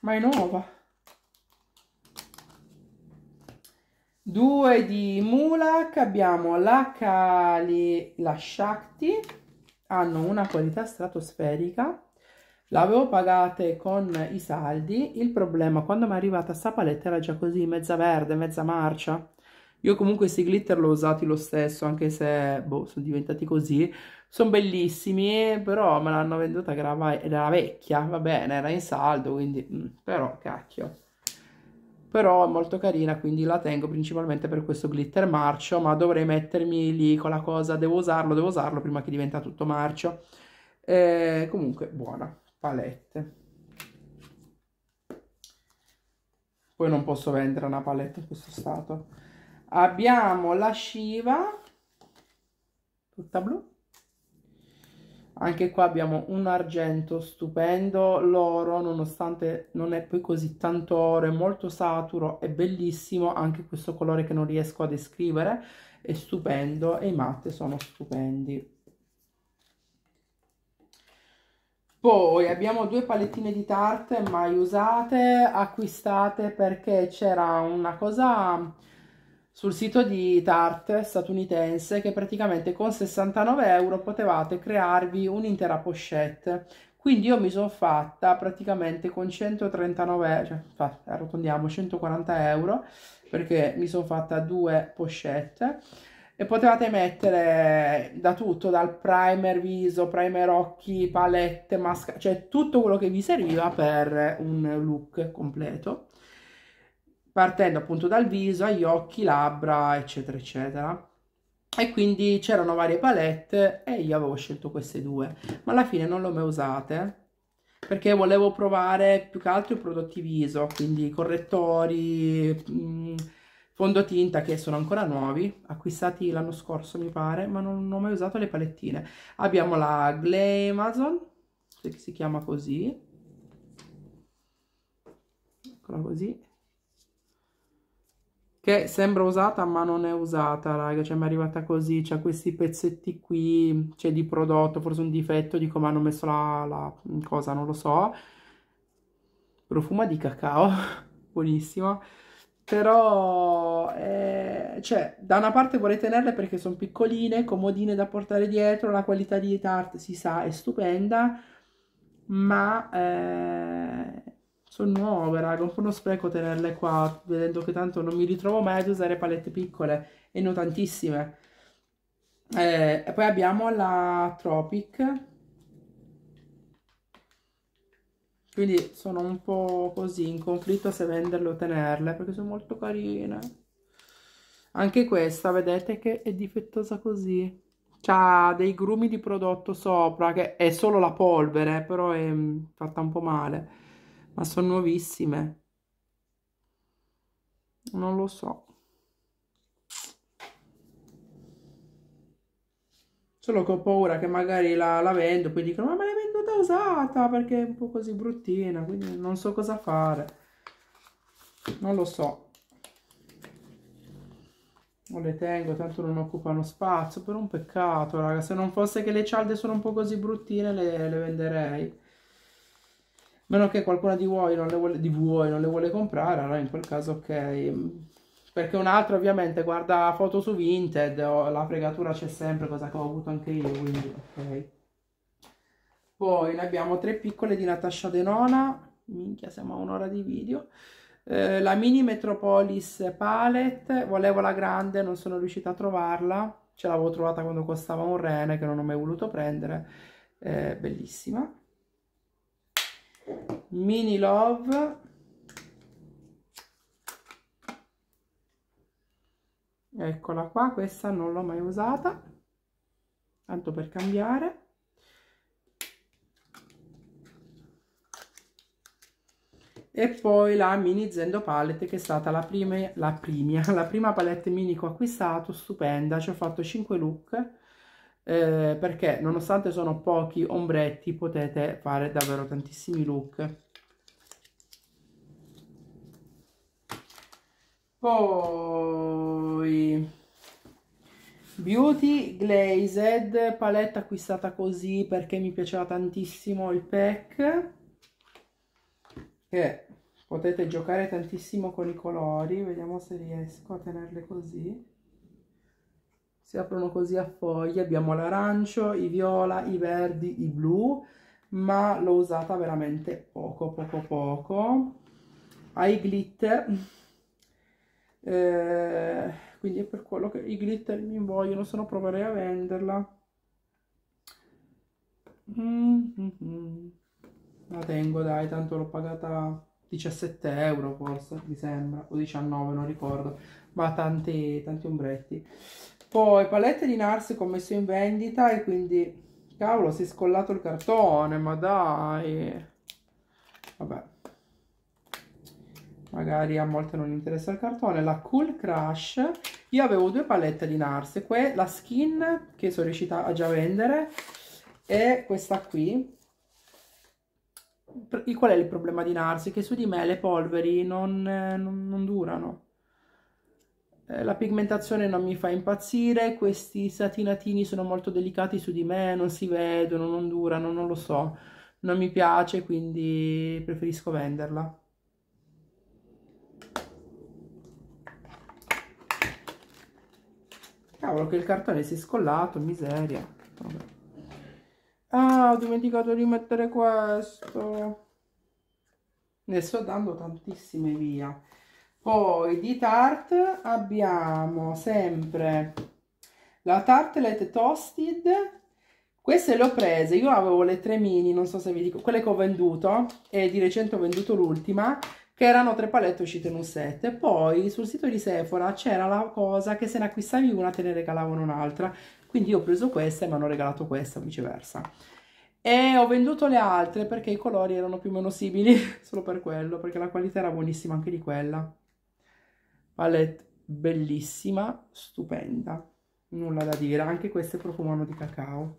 ma è nuova due di Mulak, abbiamo la Kali, la Shakti, hanno una qualità stratosferica, l'avevo pagata con i saldi, il problema quando mi è arrivata questa paletta era già così, mezza verde, mezza marcia, io comunque questi glitter l'ho usati lo stesso, anche se boh, sono diventati così. Sono bellissimi, però me l'hanno venduta che era, era vecchia, va bene, era in saldo, quindi... Mh, mm, però, cacchio però è molto carina quindi la tengo principalmente per questo glitter marcio ma dovrei mettermi lì con la cosa devo usarlo devo usarlo prima che diventa tutto marcio eh, comunque buona palette poi non posso vendere una palette in questo stato abbiamo la Shiva tutta blu anche qua abbiamo un argento stupendo l'oro nonostante non è poi così tanto oro è molto saturo è bellissimo anche questo colore che non riesco a descrivere è stupendo e i matte sono stupendi Poi abbiamo due palettine di tarte mai usate, acquistate perché c'era una cosa sul sito di Tarte statunitense che praticamente con 69 euro potevate crearvi un'intera pochette. Quindi io mi sono fatta praticamente con 139, cioè fa, arrotondiamo 140 euro perché mi sono fatta due pochette e potevate mettere da tutto, dal primer viso, primer occhi, palette, mascara, cioè tutto quello che vi serviva per un look completo partendo appunto dal viso agli occhi, labbra, eccetera, eccetera. E quindi c'erano varie palette e io avevo scelto queste due, ma alla fine non le ho mai usate perché volevo provare più che altro i prodotti viso, quindi correttori, mm, fondotinta che sono ancora nuovi, acquistati l'anno scorso mi pare, ma non, non ho mai usato le palettine. Abbiamo la Glamazon, che si chiama così, eccola così, che sembra usata ma non è usata raga cioè mi è arrivata così c'ha cioè, questi pezzetti qui cioè di prodotto forse un difetto di come hanno messo la, la cosa non lo so profuma di cacao buonissima però eh, cioè da una parte vorrei tenerle perché sono piccoline comodine da portare dietro la qualità di tart si sa è stupenda ma eh, sono nuove, raga, un po' uno spreco tenerle qua, vedendo che tanto non mi ritrovo mai ad usare palette piccole, e ne ho tantissime. Eh, e poi abbiamo la Tropic, quindi sono un po' così, in conflitto se venderle o tenerle, perché sono molto carine. Anche questa, vedete che è difettosa così. C'ha dei grumi di prodotto sopra, che è solo la polvere, però è mm, fatta un po' male ma sono nuovissime non lo so solo che ho paura che magari la, la vendo poi dicono ma me l'hai venduta usata perché è un po' così bruttina quindi non so cosa fare non lo so non le tengo tanto non occupano spazio però un peccato raga se non fosse che le cialde sono un po' così bruttine le, le venderei meno che qualcuna di voi non le vuole, di voi non le vuole comprare, allora in quel caso ok. Perché un'altra ovviamente guarda foto su Vinted, oh, la fregatura c'è sempre, cosa che ho avuto anche io, quindi ok. Poi ne abbiamo tre piccole di Natasha Denona, minchia siamo a un'ora di video. Eh, la mini Metropolis Palette, volevo la grande, non sono riuscita a trovarla, ce l'avevo trovata quando costava un rene che non ho mai voluto prendere, eh, bellissima mini love eccola qua questa non l'ho mai usata tanto per cambiare e poi la mini zendo palette che è stata la prima la prima la prima palette mini che ho acquistato stupenda ci ho fatto 5 look eh, perché nonostante sono pochi ombretti potete fare davvero tantissimi look poi beauty glazed palette acquistata così perché mi piaceva tantissimo il pack che potete giocare tantissimo con i colori vediamo se riesco a tenerle così si aprono così a foglie, abbiamo l'arancio, i viola, i verdi, i blu, ma l'ho usata veramente poco, poco, poco. Ai glitter, eh, quindi è per quello che i glitter mi vogliono, se no proverei a venderla. Mm -hmm. La tengo, dai, tanto l'ho pagata 17 euro forse, mi sembra, o 19, non ricordo, ma tanti, tanti ombretti. Poi palette di Nars che ho messo in vendita e quindi... Cavolo, si è scollato il cartone, ma dai! Vabbè. Magari a molte non interessa il cartone. La Cool Crush. Io avevo due palette di Nars. Que la skin, che sono riuscita a già vendere, e questa qui. Il, qual è il problema di Nars? Che su di me le polveri non, non, non durano eh, la pigmentazione non mi fa impazzire, questi satinatini sono molto delicati su di me, non si vedono, non durano, non lo so, non mi piace, quindi preferisco venderla. Cavolo che il cartone si è scollato, miseria. Vabbè. Ah, ho dimenticato di mettere questo. Ne sto dando tantissime via poi di tart abbiamo sempre la tartlet toasted queste le ho prese, io avevo le tre mini, non so se vi dico, quelle che ho venduto, e di recente ho venduto l'ultima, che erano tre palette uscite in un set. Poi sul sito di Sephora c'era la cosa che se ne acquistavi una te ne regalavano un'altra, quindi io ho preso questa e mi hanno regalato questa, viceversa. E ho venduto le altre perché i colori erano più o meno simili, solo per quello, perché la qualità era buonissima anche di quella palette bellissima stupenda nulla da dire anche queste profumano di cacao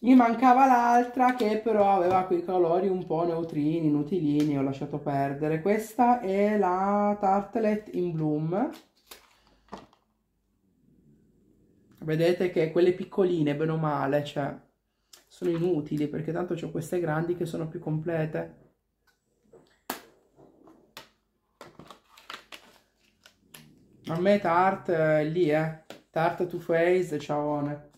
mi mancava l'altra che però aveva quei colori un po' neutrini, inutilini, ho lasciato perdere. Questa è la Tartlet in Bloom. Vedete che quelle piccoline, bene o male, cioè, sono inutili perché tanto ho queste grandi che sono più complete. A me Tart eh, lì, eh. Tart Too Faced, ciaone.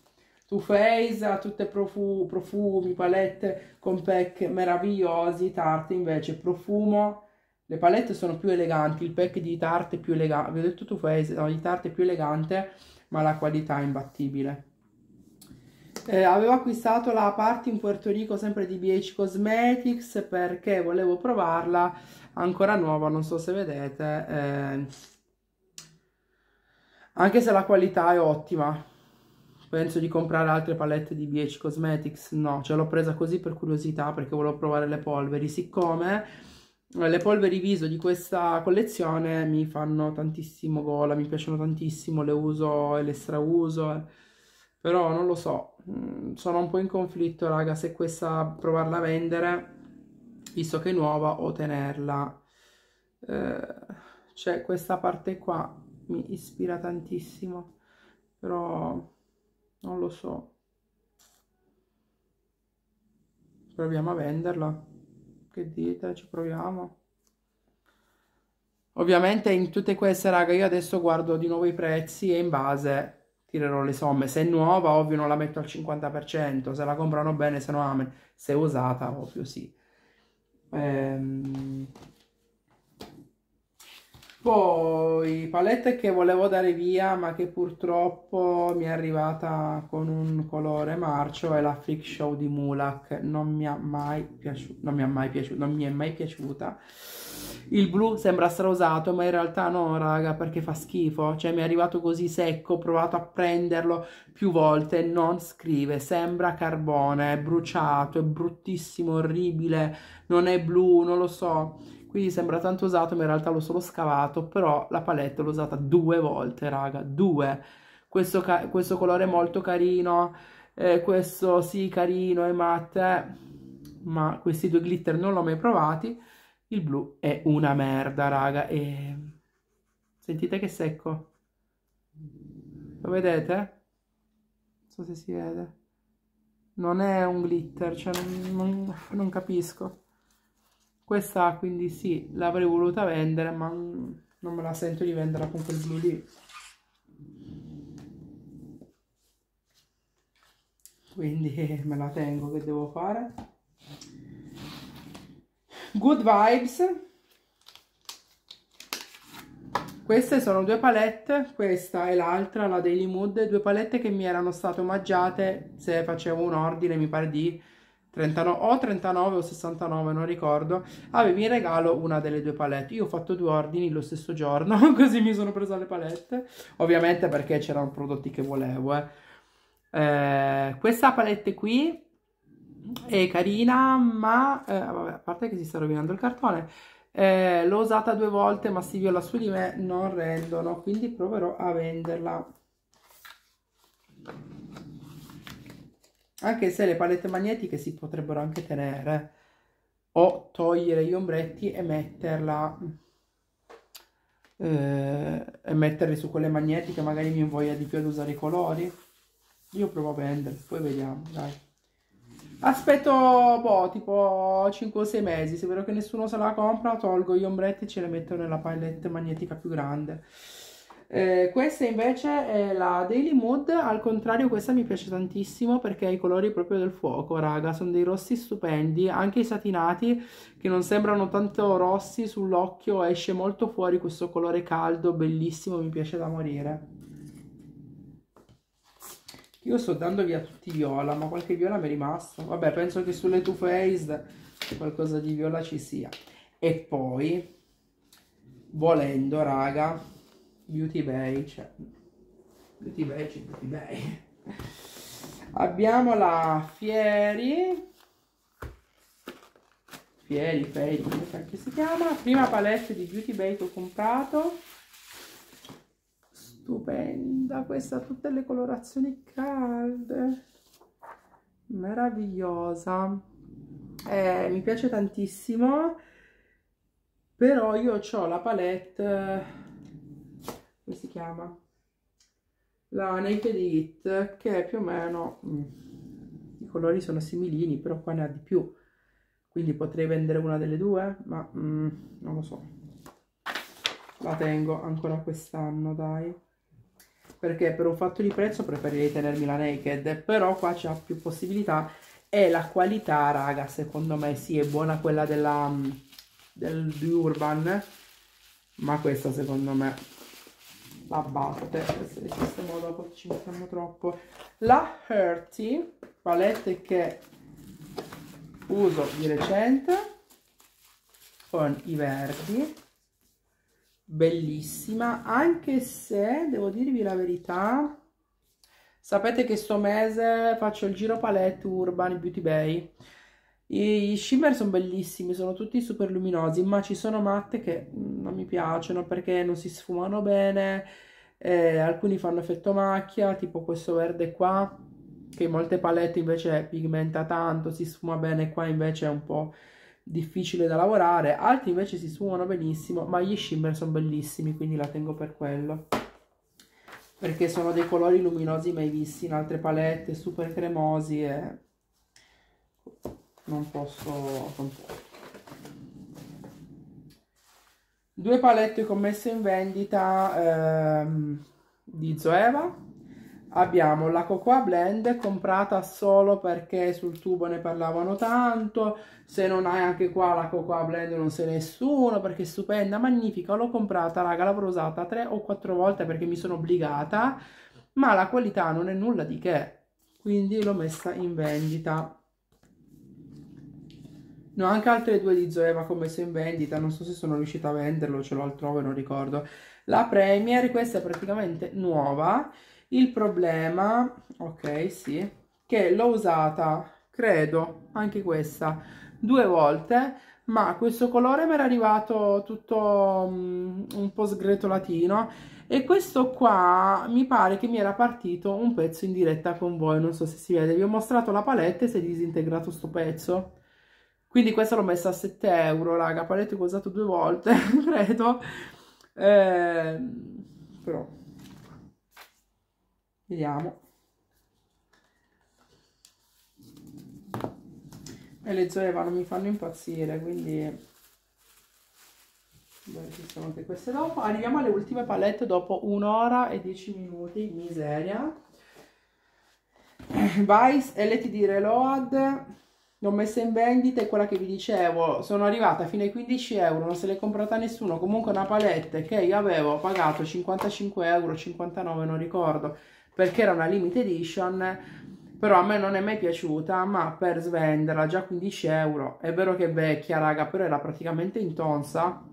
Too Faced ha tutte profu profumi, palette con pack meravigliosi. Tarte invece profumo. Le palette sono più eleganti, il pack di Tart è più elegante. Vi ho detto Too Faced, no, di Tarte è più elegante, ma la qualità è imbattibile. Eh, avevo acquistato la parte in Puerto Rico sempre di BH Cosmetics perché volevo provarla ancora nuova, non so se vedete. Eh anche se la qualità è ottima penso di comprare altre palette di BH Cosmetics no, ce l'ho presa così per curiosità perché volevo provare le polveri siccome eh, le polveri viso di questa collezione mi fanno tantissimo gola, mi piacciono tantissimo, le uso e le strauso, eh. però non lo so, mm, sono un po' in conflitto raga se questa provarla a vendere, visto che è nuova, o tenerla. Eh, C'è questa parte qua mi ispira tantissimo, però non lo so. Proviamo a venderla, che dite? Ci proviamo. Ovviamente in tutte queste raga io adesso guardo di nuovo i prezzi e in base tirerò le somme. Se è nuova ovvio non la metto al 50%, se la comprano bene se no amen, se è usata ovvio sì. Ehm poi palette che volevo dare via ma che purtroppo mi è arrivata con un colore marcio è la Freak Show di Mulak, non mi, piaciuto, non mi, ha mai non mi è mai piaciuta. Il blu sembra strausato ma in realtà no raga perché fa schifo, cioè mi è arrivato così secco, ho provato a prenderlo più volte, non scrive, sembra carbone, è bruciato, è bruttissimo, orribile, non è blu, non lo so quindi sembra tanto usato ma in realtà l'ho solo scavato però la palette l'ho usata due volte raga due questo, questo colore è molto carino eh, questo sì carino e matte ma questi due glitter non l'ho mai provati il blu è una merda raga e sentite che secco lo vedete? non so se si vede non è un glitter cioè non, non, non capisco questa quindi sì l'avrei voluta vendere ma non me la sento di vendere con quel blu lì quindi me la tengo che devo fare good vibes queste sono due palette questa e l'altra la daily mood due palette che mi erano state omaggiate se facevo un ordine mi pare di 39, o 39 o 69, non ricordo, avevi in regalo una delle due palette. Io ho fatto due ordini lo stesso giorno, così mi sono presa le palette, ovviamente perché c'erano prodotti che volevo. Eh. Eh, questa palette qui è carina, ma eh, vabbè, a parte che si sta rovinando il cartone. Eh, l'ho usata due volte, ma si viola su di me non rendono, quindi proverò a venderla anche se le palette magnetiche si potrebbero anche tenere o togliere gli ombretti e metterla eh, e metterli su quelle magnetiche magari mi invoglia di più ad usare i colori io provo a venderli poi vediamo dai aspetto boh tipo 5 o 6 mesi se vedo che nessuno se la compra tolgo gli ombretti e ce le metto nella palette magnetica più grande eh, questa invece è la Daily Mood, al contrario questa mi piace tantissimo perché ha i colori proprio del fuoco, raga, sono dei rossi stupendi, anche i satinati che non sembrano tanto rossi sull'occhio, esce molto fuori questo colore caldo, bellissimo, mi piace da morire. Io sto dando via tutti viola, ma qualche viola mi è rimasto. Vabbè, penso che sulle Too Faced qualcosa di viola ci sia. E poi, volendo, raga, Beauty Bay, cioè. Beauty Bay, cioè Beauty Bay. Abbiamo la Fieri. Fieri, Fieri, come cacchio si chiama. Prima palette di Beauty Bay che ho comprato. Stupenda questa, tutte le colorazioni calde. Meravigliosa. Eh, mi piace tantissimo. Però io ho la palette come si chiama? La Naked It, che è più o meno, mh, mm, i colori sono similini, però qua ne ha di più. Quindi potrei vendere una delle due, ma mh, mm, non lo so. La tengo ancora quest'anno, dai. Perché per un fatto di prezzo preferirei tenermi la Naked, però qua c'è più possibilità e la qualità, raga, secondo me sì, è buona quella della, mm, del, di Urban, ma questa secondo me la Barte, se in questo modo dopo ci mettiamo troppo. La Herty, palette che uso di recente, con i verdi, bellissima, anche se, devo dirvi la verità, sapete che sto mese faccio il giro palette Urban Beauty Bay, i, shimmer sono bellissimi, sono tutti super luminosi, ma ci sono matte che mm, non mi piacciono perché non si sfumano bene, eh, alcuni fanno effetto macchia, tipo questo verde qua, che in molte palette invece pigmenta tanto, si sfuma bene, qua invece è un po' difficile da lavorare, altri invece si sfumano benissimo, ma gli shimmer sono bellissimi, quindi la tengo per quello. Perché sono dei colori luminosi mai visti in altre palette, super cremosi e non posso, non Due palette che ho messo in vendita ehm, di Zoeva. Abbiamo la Cocoa Blend comprata solo perché sul tubo ne parlavano tanto. Se non hai anche qua la Cocoa Blend non sei nessuno perché è stupenda, magnifica. L'ho comprata, raga, l'avrò usata tre o quattro volte perché mi sono obbligata. Ma la qualità non è nulla di che. Quindi l'ho messa in vendita No, anche altre due di Zoeva che ho messo in vendita, non so se sono riuscita a venderlo, ce l'ho altrove, non ricordo. La Premier, questa è praticamente nuova. Il problema, ok, sì, che l'ho usata, credo, anche questa, due volte, ma questo colore mi era arrivato tutto um, un po' sgretolatino e questo qua mi pare che mi era partito un pezzo in diretta con voi, non so se si vede. Vi ho mostrato la palette e si è disintegrato sto pezzo quindi questa l'ho messa a 7 euro raga palette che ho usato due volte credo eh, però vediamo e le zoeva non mi fanno impazzire quindi Beh, ci sono anche queste dopo arriviamo alle ultime palette dopo un'ora e 10 minuti miseria Vice e di Reload L'ho messa in vendita e quella che vi dicevo, sono arrivata fino ai 15 euro, non se l'è comprata nessuno, comunque una palette che io avevo pagato 55 euro, 59 non ricordo, perché era una limited edition, però a me non è mai piaciuta, ma per svenderla già 15 euro, è vero che è vecchia raga, però era praticamente intonsa tonsa,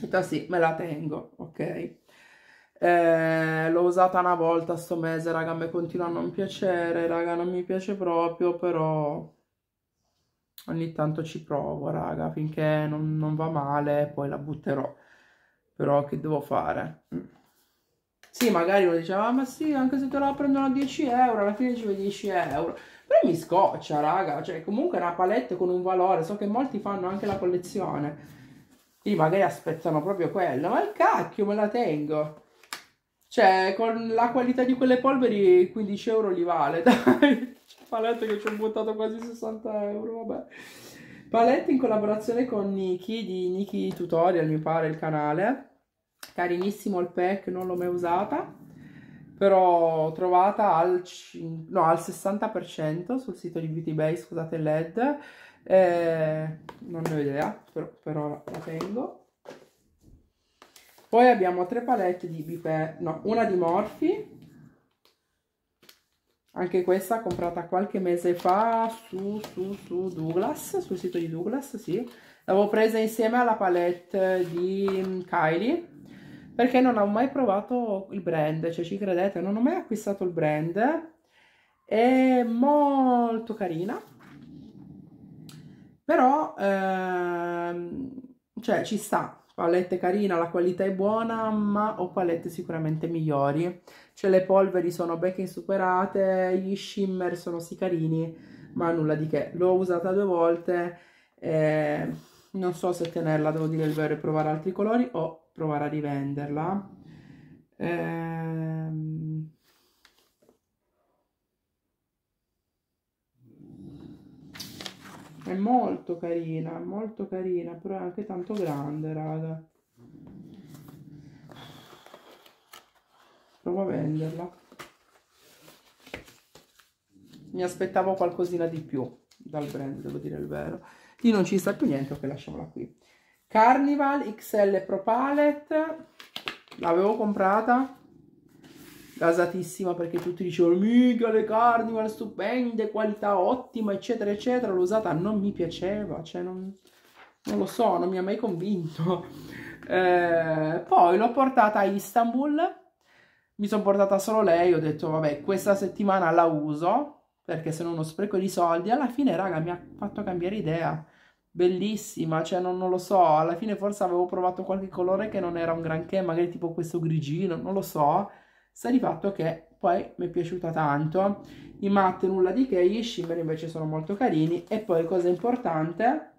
detto ah, sì, me la tengo, ok? Eh, l'ho usata una volta sto mese, raga, a me continua a non piacere, raga, non mi piace proprio, però ogni tanto ci provo, raga, finché non, non va male, poi la butterò. Però che devo fare? Mm. Sì, magari uno diceva, ah, ma sì, anche se te la prendono a 10 euro, alla fine ci vedi 10 euro. Però mi scoccia, raga, cioè comunque è una palette con un valore, so che molti fanno anche la collezione. Quindi magari aspettano proprio quella ma il cacchio me la tengo. Cioè, con la qualità di quelle polveri 15 euro li vale, dai. Palette che ci ho buttato quasi 60 euro, vabbè. Palette in collaborazione con Niki di Niki Tutorial, mi pare il canale. Carinissimo il pack, non l'ho mai usata. Però trovata al, no, al 60% sul sito di Beauty Bay, scusate LED. Eh, non ne ho idea, però, però la tengo. Poi abbiamo tre palette di Biper, no, una di Morphe, anche questa comprata qualche mese fa su, su, su Douglas, sul sito di Douglas, sì. L'avevo presa insieme alla palette di mm, Kylie, perché non ho mai provato il brand, cioè ci credete, non ho mai acquistato il brand. È molto carina, però ehm, cioè ci sta, palette carina, la qualità è buona, ma ho palette sicuramente migliori. Cioè le polveri sono becche insuperate, gli shimmer sono sì carini, ma nulla di che. L'ho usata due volte e non so se tenerla, devo dire il vero, e provare altri colori o provare a rivenderla. Ehm È molto carina, molto carina, però è anche tanto grande, raga. Provo a venderla. Mi aspettavo qualcosina di più dal brand, devo dire il vero. Lì non ci sta più niente, ok, lasciamola qui. Carnival XL Pro Palette, l'avevo comprata gasatissima perché tutti dicevano mica le carni carnival stupende, qualità ottima, eccetera, eccetera. L'usata non mi piaceva, cioè non, non lo so, non mi ha mai convinto. Eh, poi l'ho portata a Istanbul, mi sono portata solo lei, ho detto vabbè questa settimana la uso perché se no uno spreco di soldi. Alla fine, raga, mi ha fatto cambiare idea. Bellissima, cioè non, non lo so, alla fine forse avevo provato qualche colore che non era un granché, magari tipo questo grigino, non lo so sta di fatto che poi mi è piaciuta tanto, i matte nulla di che, gli shimmer invece sono molto carini e poi cosa importante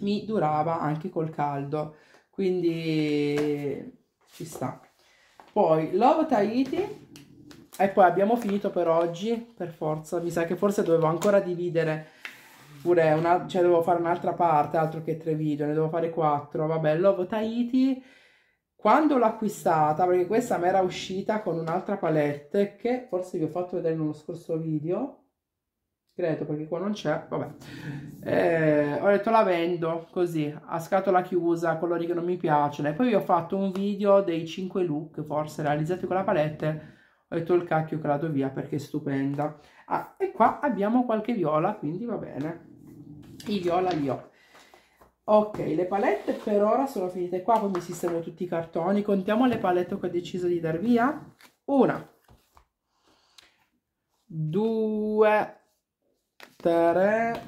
mi durava anche col caldo, quindi ci sta. Poi Love Tahiti e poi abbiamo finito per oggi, per forza, mi sa che forse dovevo ancora dividere pure una, cioè devo fare un'altra parte, altro che tre video, ne devo fare quattro. Vabbè, Love Tahiti quando l'ho acquistata, perché questa mi era uscita con un'altra palette che forse vi ho fatto vedere in uno scorso video, credo perché qua non c'è, vabbè, eh, ho detto la vendo così, a scatola chiusa, colori che non mi piacciono, e poi vi ho fatto un video dei 5 look, forse realizzati con la palette, ho detto il cacchio che la do via perché è stupenda. Ah, e qua abbiamo qualche viola, quindi va bene, i viola li ho. Ok, le palette per ora sono finite qua, quindi sistemo tutti i cartoni. Contiamo le palette che ho deciso di dar via. Una, due, tre,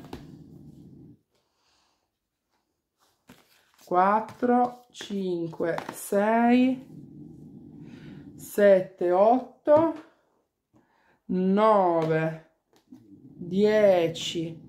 quattro, cinque, sei, sette, otto, nove, dieci,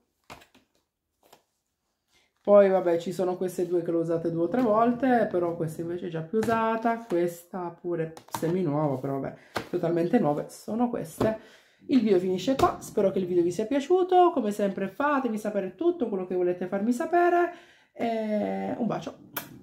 Poi vabbè ci sono queste due che l'ho usate due o tre volte, però questa invece è già più usata, questa pure semi nuova, però vabbè, totalmente nuove sono queste. Il video finisce qua, spero che il video vi sia piaciuto, come sempre fatemi sapere tutto quello che volete farmi sapere e un bacio.